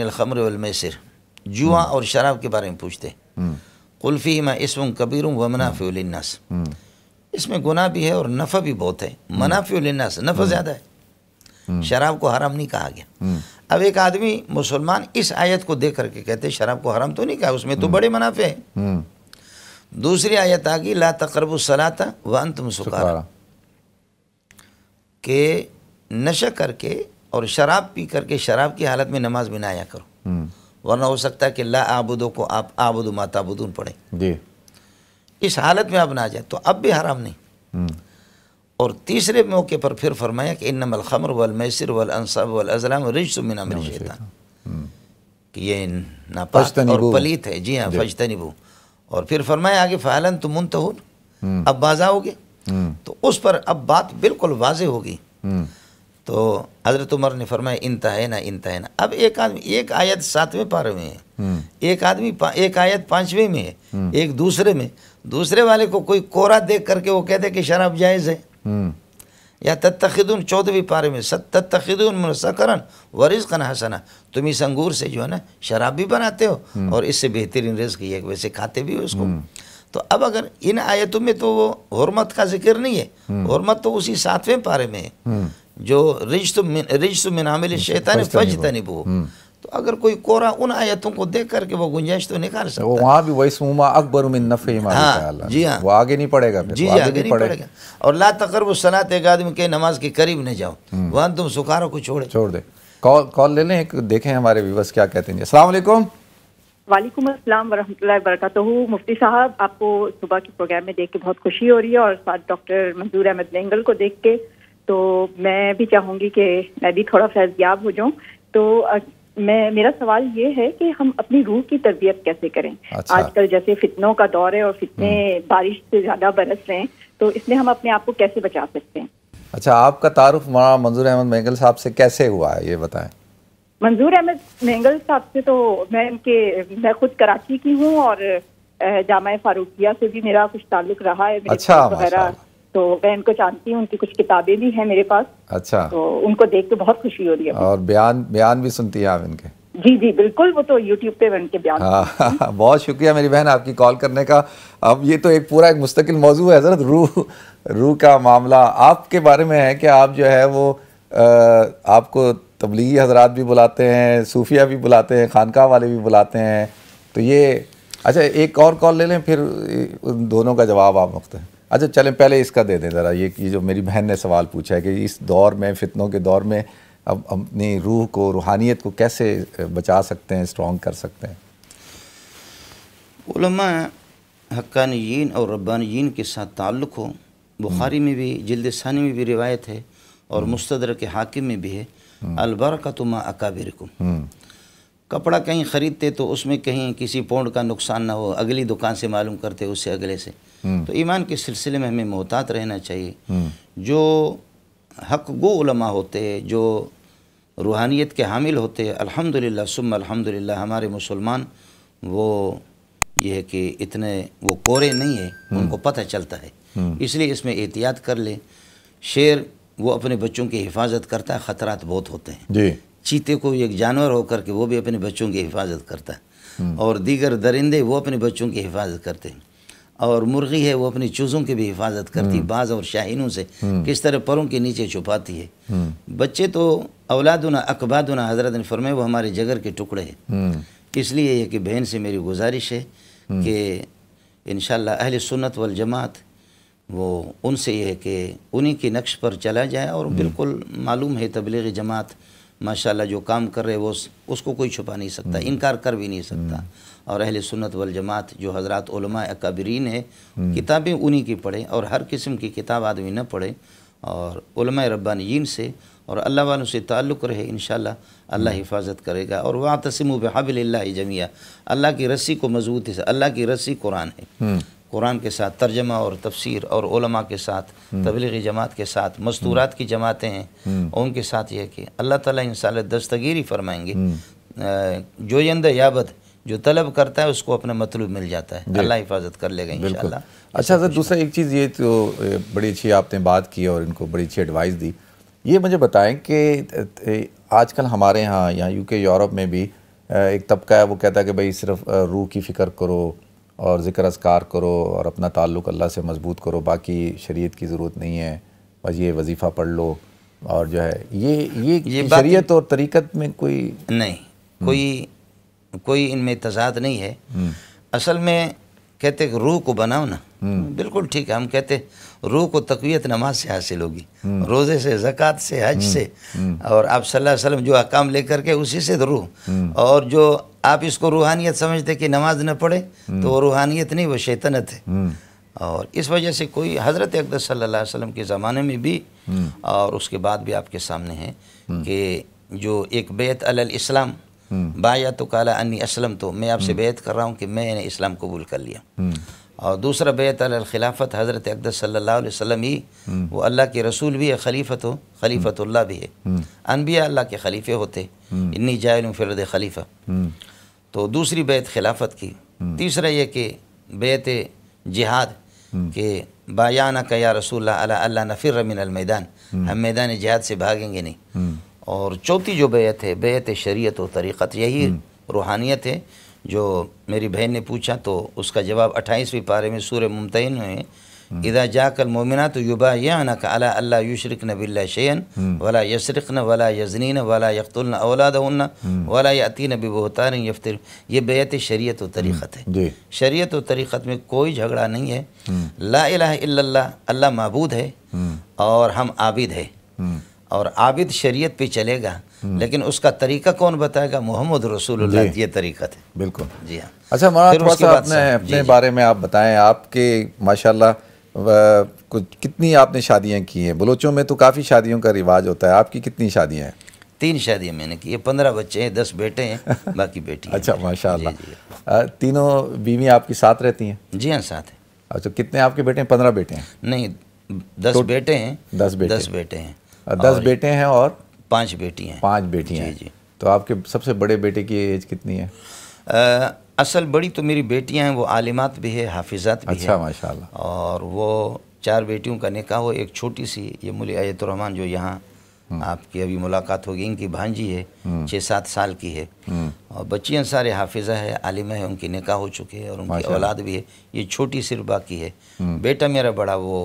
जुआ हम्म। और शराब के बारे में पूछते हम्म। कुल्फ़ी में इसम कबीर व मनाफ़ी इसमें गुना भी है और नफ़ा भी बहुत है मनाफ़ी नफ़ा ज़्यादा है हम्म। शराब को हराम नहीं कहा गया हम्म। अब एक आदमी मुसलमान इस आयत को देख करके कहते शराब को हराम तो नहीं कहा उसमें तो हम्म। बड़े मुनाफे हैं दूसरी आयत आ गई ला तकरब सलाता व अंतम सुखारा के नशा करके और शराब पी करके शराब की हालत में नमाज भी ना करो वरना हो सकता है कि ला आबुदो को आप आबुदो बुदून पढ़े इस हालत में अब ना जाए तो अब भी हराम नहीं और तीसरे मौके पर फिर फरमाया कि इनम अलखमर वलमैसर वलअनसाब वलअज़लाम रिजमिन अमर शैतान हम्म। कि ये नापाक और पलीत है जी हाँ फजतनिबू और फिर फरमाया आगे फ़ालन तुम मुंतहून हम्म। अब बाज आओगे हम्म। तो उस पर अब बात बिल्कुल वाज होगी तो हज़रत उमर ने फरमाया इंतहा ना इंतहा ना अब एक आदमी एक आयत सातवें पारे में है एक आदमी एक आयत पाँचवें में है एक दूसरे में दूसरे वाले को कोई कोरा देख करके वो कहते कि शराब जायज़ है या तत्तखिदुन चौदहवीं पारे में सत तत्तखिदुन मुनसकरन वरिज कन हसना तुम इस अंगूर से जो है ना शराब भी बनाते हो और इससे बेहतरीन रिज की है वैसे खाते भी हो उसको तो अब अगर इन आयतों में तो वो हरमत का जिक्र नहीं है हरमत तो उसी सातवें पारे में है जो रिज तो रिज तो मिनामिल शैतान फज तनिबू तो अगर कोई कोरा उन आयतों को देख करके वो गुंजाइश तो निकाल सकता वो वहाँ भी वही सूमा अकबर उमिन नफ़े हाँ जी हाँ वो आगे नहीं पड़ेगा फिर जी आगे, नहीं पड़ेगा और ला वो सनात एक आदमी के नमाज के करीब नहीं जाओ हम्म। वहाँ तुम सुखारों को छोड़ छोड़ दे कॉल कॉल ले लें देखें हमारे व्यवर्स क्या कहते हैं असला वालेकुम वालेकुम अस्सलाम वरहमतुल्लाहि वबरकातुहू मुफ्ती साहब आपको सुबह के प्रोग्राम में देख के बहुत खुशी हो रही है और साथ डॉक्टर मंजूर अहमद नेंगल को देख के तो मैं भी चाहूँगी कि मैं भी थोड़ा फैजयाब हो जाऊँ तो मैं मेरा सवाल ये है कि हम अपनी रूह की तरबियत कैसे करें अच्छा। आजकल जैसे फितनों का दौर है और फितने हम्म। बारिश से ज़्यादा बरस रहे हैं तो इसमें हम अपने आप को कैसे बचा सकते हैं अच्छा आपका तारुफ मौलाना मंजूर अहमद मेंगल साहब से कैसे हुआ है ये बताएं मंजूर अहमद मेंगल साहब से तो मैं इनके मैं खुद कराची की हूँ और जामा फारूकिया से भी मेरा कुछ ताल्लुक रहा है अच्छा वगैरह तो मैं इनको जानती हूँ उनकी कुछ किताबें भी हैं मेरे पास अच्छा तो उनको देख के बहुत खुशी हो रही है और बयान बयान भी सुनती है आप इनके जी जी बिल्कुल वो तो यूट्यूब पे उनके बयान हाँ, बहुत शुक्रिया मेरी बहन आपकी कॉल करने का अब ये तो एक पूरा एक मुस्तकिल मौजू है हजरत रूह रूह का मामला आपके बारे में है कि आप जो है वो आ, आपको तबलीगी हजरात भी बुलाते हैं सूफिया भी बुलाते हैं खानका वाले भी बुलाते हैं तो ये अच्छा एक और कॉल ले लें फिर उन दोनों का जवाब आप मुख्त हैं अच्छा चलें पहले इसका दे दें ज़रा ये, ये जो मेरी बहन ने सवाल पूछा है कि इस दौर में फितनों के दौर में अब अपनी रूह को रूहानियत को कैसे बचा सकते हैं स्ट्रॉन्ग कर सकते हैं उलमा और रब्बानीन के साथ ताल्लुक़ हो बुखारी हम्म। में भी जल्द सानी में भी रिवायत है और हम्म। मुस्तर के हाकिम में भी है हम्म। अलबर का तो माँ अकाबिर कपड़ा कहीं ख़रीदते तो उसमें कहीं किसी पौंड का नुकसान ना हो अगली दुकान से मालूम करते उससे अगले से तो ईमान के सिलसिले में हमें मोहतात रहना चाहिए हम्म। जो हक गो उलमा होते जो रूहानियत के हामिल होते अल्हम्दुलिल्लाह सुम अल्हम्दुलिल्लाह हमारे मुसलमान वो ये है कि इतने वो कोरे नहीं है हम्म। उनको पता चलता है हम्म। इसलिए इसमें एहतियात कर ले शेर वो अपने बच्चों की हिफाजत करता है ख़तरात बहुत होते हैं जी चीते को एक जानवर होकर के वो भी अपने बच्चों की हिफाजत करता है और दीगर दरिंदे वो अपने बच्चों की हिफाजत करते हैं और मुर्गी है वो अपनी चूज़ों की भी हिफाजत करती है हम्म। बाज़ और शाहीनों से हम्म। किस तरह परों के नीचे छुपाती है हम्म। बच्चे तो औलादना अकबादना हज़रत ने फरमाए वो हमारे जगर के टुकड़े हैं इसलिए यह कि बहन से मेरी गुजारिश है कि इन अहल सुन्नत वल जमात वो उनसे यह है कि उन्हीं के नक्श पर चला जाए और बिल्कुल मालूम है तबलीग जमात माशाल्लाह जो काम कर रहे वो उसको कोई छुपा नहीं सकता इनकार कर भी नहीं सकता और अहल सुन्नत वजमात जो हजरत अकबरीन है किताबें उन्हीं की पढ़ें और हर किस्म की किताब आदमी न पढ़े और रब्बानीन से और अल्लाह वालों से ताल्लुक़ रहे इन अल्लाह हिफाजत करेगा और वह तसम बहाबिल्ला जमिया अल्लाह की रस्सी को मजबूती से अल्लाह की रस्सी कुरान है हम्म। कुरान के साथ तर्जमा और तफसीर और ओलमा के साथ हम्म। तबलीगी जमात के साथ मस्तूरात हम्म। की जमातें हैं और उनके साथ यह कि अल्लाह ताली इन दस्तगीरी फरमाएंगे जो यंदा याबद जो तलब करता है उसको अपना मतलब मिल जाता है अल्लाह हिफाजत कर लेगा इंशाल्लाह अच्छा सर दूसरा एक चीज़ ये तो बड़ी अच्छी आपने बात की और इनको बड़ी अच्छी एडवाइस दी ये मुझे बताएं कि आजकल हमारे यहाँ यहाँ यूके यूरोप में भी एक तबका है वो कहता है कि भाई सिर्फ रूह की फ़िक्र करो और ज़िक्र असकार करो और अपना ताल्लुक़ अल्लाह से मजबूत करो बाकी शरीयत की ज़रूरत नहीं है बस ये वजीफ़ा पढ़ लो और जो है ये ये, ये शरीयत और तरीक़त में कोई नहीं कोई कोई इनमें तजाद नहीं है हम्म। असल में कहते कि रूह को बनाओ ना हम्म। बिल्कुल ठीक है हम कहते रूह को तकवीत नमाज से हासिल होगी हम्म। रोज़े से ज़क़़त से हज से और आप सल्लल्लाहु अलैहि वसल्लम जो अकाम लेकर के उसी से तो रूह और जो आप इसको रूहानियत समझते कि नमाज न पढ़े तो वो रूहानियत नहीं वो शैतनत है और इस वजह से कोई हज़रत अकदर सल्लल्लाहु अलैहि वसल्लम के ज़माने में भी और उसके बाद भी आपके सामने है कि जो एक बेत अल इस्लाम बाया तो काला अन्नी असलम तो मैं आपसे हम्म। बेत कर रहा हूँ कि मैंने इस्लाम कबूल कर लिया हम्म। और दूसरा बेत अलखिलाफत हज़रत अकदर सल्लल्लाहु ही हम्म। वो अल्लाह के रसूल भी है खलीफत हो खलीफतुल्ला भी है अनबिया अल्लाह के खलीफे होते इन्नी जायल फिरद खलीफा तो दूसरी बेत खिलाफत की तीसरा ये कि बेत जिहाद के बायाना का या रसूल अला अल्लाह नफिर रमिन मैदान हम मैदान जिहाद से भागेंगे नहीं और चौथी जो बेत है बेत शरीयत और तरीक़त यही हम्म। रूहानियत है जो मेरी बहन ने पूछा तो उसका जवाब अट्ठाईसवीं पारे में सूर्य मुमतिन में हम्म। इदा जाकर मोमिना तो युबा का अला अल्लाह युशरक नबिल्ल शैन वाला यशरक न वला यजनी वाला यकतुल्न अवलाद उन्ना हम्म। वाला यती नबी बहतान यफ्तर ये बेत शरीत व तरीक़त है शरीत व तरीक़त में कोई झगड़ा नहीं है ला अल्ला अल्लाह मबूद है और हम आबिद है और आबिद शरीयत पे चलेगा हम्म। लेकिन उसका तरीका कौन बताएगा मोहम्मद रसूल ये तरीका थे बिल्कुल जी हाँ अच्छा हमारा थोड़ा सा अपने अपने बारे में आप बताएं आपके माशाल्लाह कुछ कितनी आपने शादियां की हैं बलोचों में तो काफ़ी शादियों का रिवाज होता है आपकी कितनी शादियाँ हैं तीन शादियाँ मैंने की पंद्रह बच्चे हैं दस बेटे हैं बाकी बेटी अच्छा माशा तीनों बीवी आपकी साथ रहती हैं जी हाँ साथ हैं अच्छा कितने आपके बेटे हैं पंद्रह बेटे हैं नहीं दस बेटे हैं दस बेटे दस बेटे हैं दस बेटे हैं और पांच बेटी हैं पांच बेटी हैं जी तो आपके सबसे बड़े बेटे की एज कितनी है आ, असल बड़ी तो मेरी बेटियां हैं वो आलिमात भी है हाफिजात भी अच्छा, है माशाल्लाह और वो चार बेटियों का निका हो एक छोटी सी ये मुली आयतुररहमान जो यहाँ हम्म। आपकी अभी मुलाकात होगी इनकी भांजी है हम्म। छः सात साल की है हम्म। और बच्चियाँ सारे हाफिजा है आलिमा है उनकी निकाह हो चुके हैं और उनकी औलाद भी है ये छोटी सिर बाकी है बेटा मेरा बड़ा वो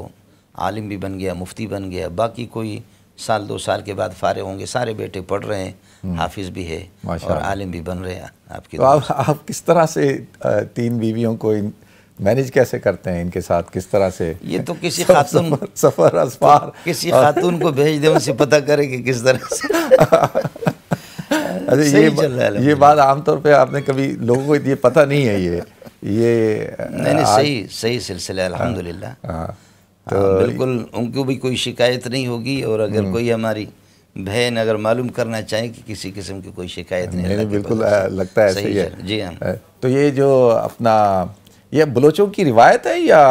आलिम भी बन गया मुफ्ती बन गया बाकी कोई साल दो साल के बाद फारे होंगे सारे बेटे पढ़ रहे हैं हम्म। हाफिज भी है और आलिम भी बन रहे हैं आपके तो आप, आप किस तरह से तीन बीवियों को इन, मैनेज कैसे करते हैं इनके साथ किस तरह से ये तो किसी खातून सफर, सफर तो किसी खातून को भेज दे उनसे पता करे कि किस तरह से अरे ये चल रहा है ये बात आमतौर पे आपने कभी लोगों को ये पता नहीं है ये ये नहीं नहीं सही सही सिलसिला अलहमदुल्ला अलहमदिल्ला हाँ। हाँ, तो बिल्कुल उनको भी कोई शिकायत नहीं होगी और अगर हम्म। कोई हमारी बहन अगर मालूम करना चाहे कि किसी किस्म की कोई शिकायत नहीं, नहीं बिल्कुल लगता है सही है जी हाँ तो ये जो अपना यह बलोचों की रिवायत है या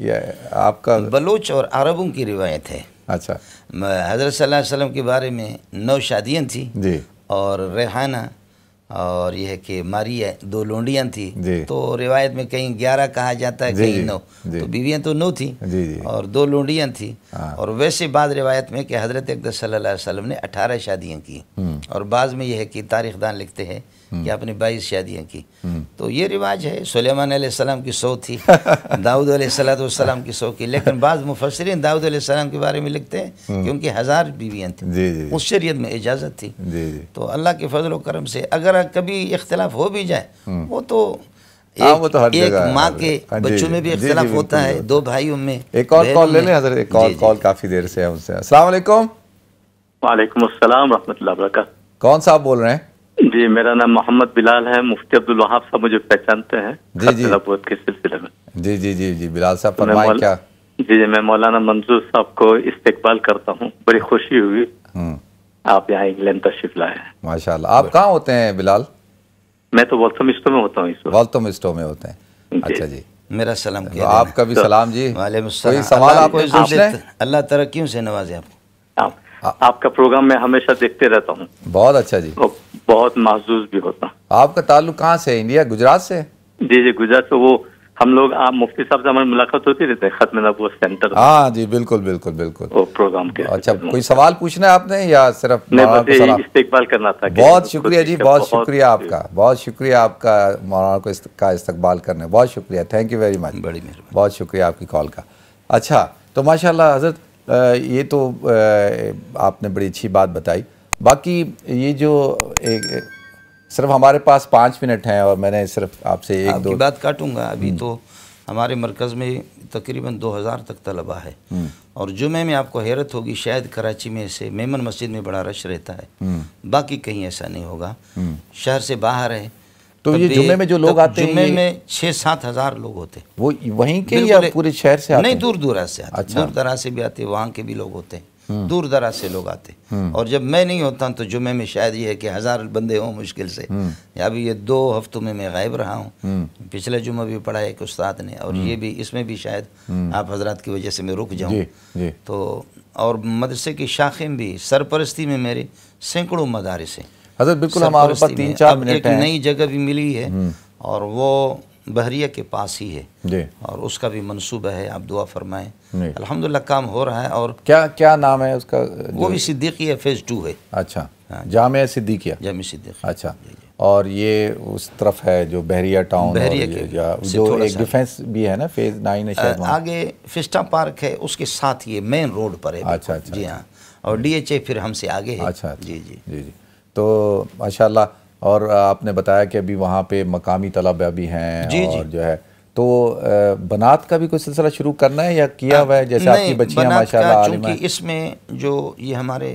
ये आपका बलोच और अरबों की रिवायत है अच्छा हजरत सल्लल्लाहु अलैहि वसल्लम के बारे में नौ शादियाँ थी जी और रेहाना और यह है कि मारी है दो लोंडियां थी तो रिवायत में कहीं ग्यारह कहा जाता है कहीं नौ तो बीवियां तो नौ थी और दो लोंडियां थी हाँ। और वैसे बाद रिवायत में कि हज़रत अकदर सल्लल्लाहु अलैहि वसल्लम ने अठारह शादियां की हम्म। और बाद में यह है कि दान लिखते हैं कि आपने बाईस शादियाँ की हम्म। तो ये रिवाज है सुलेमान सलाम की सौ थी दाऊद सलाम की सौ की लेकिन बाद मुफसरीन दाऊद सलाम के बारे में लिखते हैं कि हम्म। उनकी हज़ार बीवियाँ थी उस शरीयत में इजाज़त थी तो अल्लाह के फजल करम से अगर कभी इख्तलाफ हो भी जाए हम्म। वो तो हाँ, एक, तो हर एक माँ के हाँ, बच्चों में भी इख्तलाफ होता है दो भाइयों में एक और कॉल ले लें एक और कॉल काफी देर से है उनसे असला वालेकुम वालेकुम अस्सलाम रहमतुल्लाह बरकात कौन साहब बोल रहे हैं जी मेरा नाम मोहम्मद बिलाल है मुफ्ती अब्दुल वहाब साहब मुझे पहचानते हैं जी जी के सिलसिले में जी जी जी जी बिलाल साहब मौल... क्या जी जी मैं मौलाना मंजूर साहब को इस्तेकबाल करता हूँ बड़ी खुशी हुई हम्म। आप यहाँ इंग्लैंड तशरीफ लाए हैं माशाल्लाह आप कहाँ होते हैं बिलाल मैं तो स्टो में होता हूँ स्टो में होते हैं अच्छा जी मेरा सलाम तो आपका भी सलाम जी वाले सवाल आपको अल्लाह तरक्की से नवाजे आपको आपका प्रोग्राम मैं हमेशा देखते रहता हूँ बहुत अच्छा जी बहुत महसूस भी होता आपका ताल्लुक कहाँ से इंडिया गुजरात से जी जी गुजरात से वो हम लोग आप मुफ्ती साहब से हमारी मुलाकात होती रहती है खत्म सेंटर हाँ जी बिल्कुल बिल्कुल बिल्कुल वो प्रोग्राम के अच्छा कोई सवाल पूछना है आपने या सिर्फ इस्तेकबाल करना था बहुत शुक्रिया जी बहुत शुक्रिया आपका बहुत शुक्रिया आपका मौलाना को का करने बहुत शुक्रिया थैंक यू वेरी मच बड़ी बहुत शुक्रिया आपकी कॉल का अच्छा तो माशाल्लाह हजरत ये तो आपने बड़ी अच्छी बात बताई बाकी ये जो एक सिर्फ हमारे पास पाँच मिनट हैं और मैंने सिर्फ आपसे एक दो बात काटूंगा अभी हम्म। तो हमारे मरकज़ में तकरीबन 2000 तक तलबा है हम्म। और जुमे में आपको हैरत होगी शायद कराची में से मेमन मस्जिद में बड़ा रश रहता है हम्म। बाकी कहीं ऐसा नहीं होगा शहर से बाहर है तो ये तो जुम्मे में जो लोग आते हैं में छह सात हजार लोग होते हैं वो वहीं के या पूरे शहर से आते नहीं दूर दूर से आते अच्छा। दूर दराज से भी आते हैं वहाँ के भी लोग होते हैं हम्म। दूर दराज से लोग आते हैं हम्म। और जब मैं नहीं होता तो जुम्मे में शायद ये है कि हज़ार बंदे हों मुश्किल से अभी हम्म। ये दो हफ्तों में मैं गायब रहा हूँ पिछले जुम्मे भी पढ़ा एक उस्ताद ने और ये भी इसमें भी शायद आप हजरात की वजह से मैं रुक जाऊँ तो और मदरसे की शाखें भी सरपरस्ती में मेरे सैकड़ों मदारस हैं हजरत बिल्कुल हमारे पास तीन चार मिनट एक नई जगह भी मिली है हम्म। और वो बहरिया के पास ही है और उसका भी मनसूबा है आप दुआ फरमाएं अल्हम्दुलिल्लाह काम हो रहा है और क्या क्या नाम है उसका वो भी सिद्दीकी है फेज़ टू है अच्छा हाँ जाम सिद्दीकिया जाम सिद्दीकिया अच्छा और ये उस तरफ है जो बहरिया टाउन बहरिया के जो एक डिफेंस भी है ना फेज़ नाइन आगे फिस्टा पार्क है उसके साथ ये मेन रोड पर है अच्छा, अच्छा जी अच्छा। हाँ और डी फिर हमसे आगे है अच्छा, अच्छा। जी जी जी जी तो माशा और आपने बताया कि अभी वहाँ पे मकामी तलबा भी हैं जी, और जी। जो है तो बनात का भी कोई सिलसिला शुरू करना है या किया हुआ है जैसे आपकी बच्चियाँ माशाल्लाह इसमें जो ये हमारे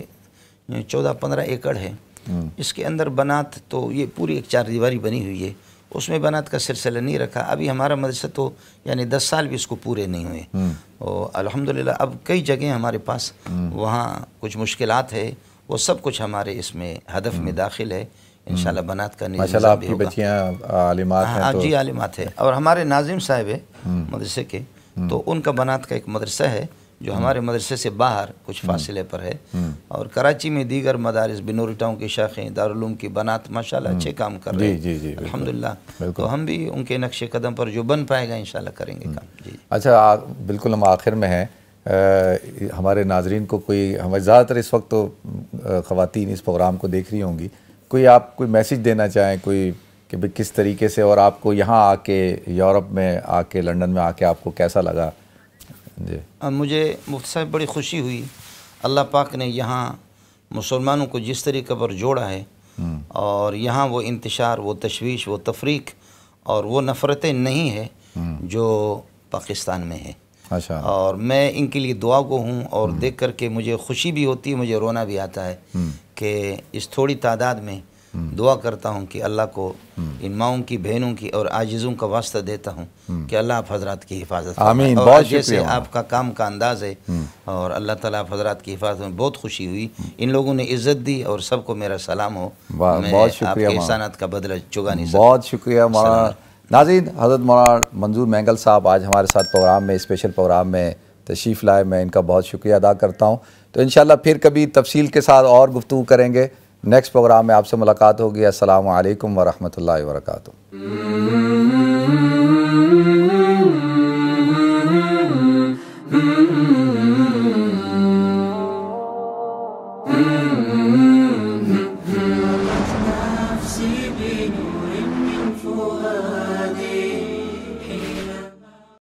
चौदह पंद्रह एकड़ है हम्म। इसके अंदर बनात तो ये पूरी एक चार दीवारी बनी हुई है उसमें बनात का सिलसिला नहीं रखा अभी हमारा मदरसा तो यानी दस साल भी इसको पूरे नहीं हुए हम्म। और अलहमदिल्ला अब कई जगह हमारे पास हम्म। वहाँ कुछ मुश्किल है वो सब कुछ हमारे इसमें हदफ में हम्म। दाखिल है हम्म। इन बनात का निज़ाम हाँ, हाँ तो जी आलिमात है और हमारे नाजिम साहब है हम्म। मदरसे के तो उनका बनात का एक मदरसा है जो हमारे मदरसे से बाहर कुछ फासिले पर है और कराची में दीगर मदारस बिनोरिटाओं की शाखें दारूम की बनात माशाल्लाह अच्छे काम कर रहे हैं अल्हम्दुलिल्लाह तो हम भी उनके नक्श कदम पर जो बन पाएगा इन करेंगे काम जी अच्छा बिल्कुल हम आखिर में हैं हमारे नाजरन को कोई हमारे ज़्यादातर इस वक्त तो ख़वान इस प्रोग्राम को देख रही होंगी कोई आप कोई मैसेज देना चाहें कोई कि भाई किस तरीके से और आपको यहाँ आके यूरोप में आके लंदन में आके आपको कैसा लगा जी मुझे मुफ्त साहब बड़ी खुशी हुई अल्लाह पाक ने यहाँ मुसलमानों को जिस तरीके पर जोड़ा है हम्म। और यहाँ वो इंतशार वो तशवीश वो तफरीक और वो नफ़रतें नहीं है हम्म। जो पाकिस्तान में है अच्छा और मैं इनके लिए दुआ को हूँ और हम्म। देख कर के मुझे खुशी भी होती है मुझे रोना भी आता है हम्म। कि इस थोड़ी तादाद में हम्म। दुआ करता हूँ कि अल्लाह को इन माओं की बहनों की और आजिज़ों का वास्ता देता हूँ कि अल्लाह आप हजरात की हिफाजत आमीन बहुत जैसे आपका काम का अंदाज़ है और अल्लाह ताला हजरात की हिफाजत में बहुत खुशी हुई इन लोगों ने इज़्ज़त दी और सबको मेरा सलाम हो बहुत शुक्रिया का बदला चुगा नहीं बहुत शुक्रिया नाजीन हज़रत मौलाना मंजूर मैंगल साहब आज हमारे साथ प्रोग्राम में स्पेशल प्रोग्राम में तशरीफ़ लाए मैं इनका बहुत शुक्रिया अदा करता हूँ तो इन फिर कभी तफसील के साथ और गुफ्तु करेंगे नेक्स्ट प्रोग्राम में आपसे मुलाकात होगी असल वरहमल वर्का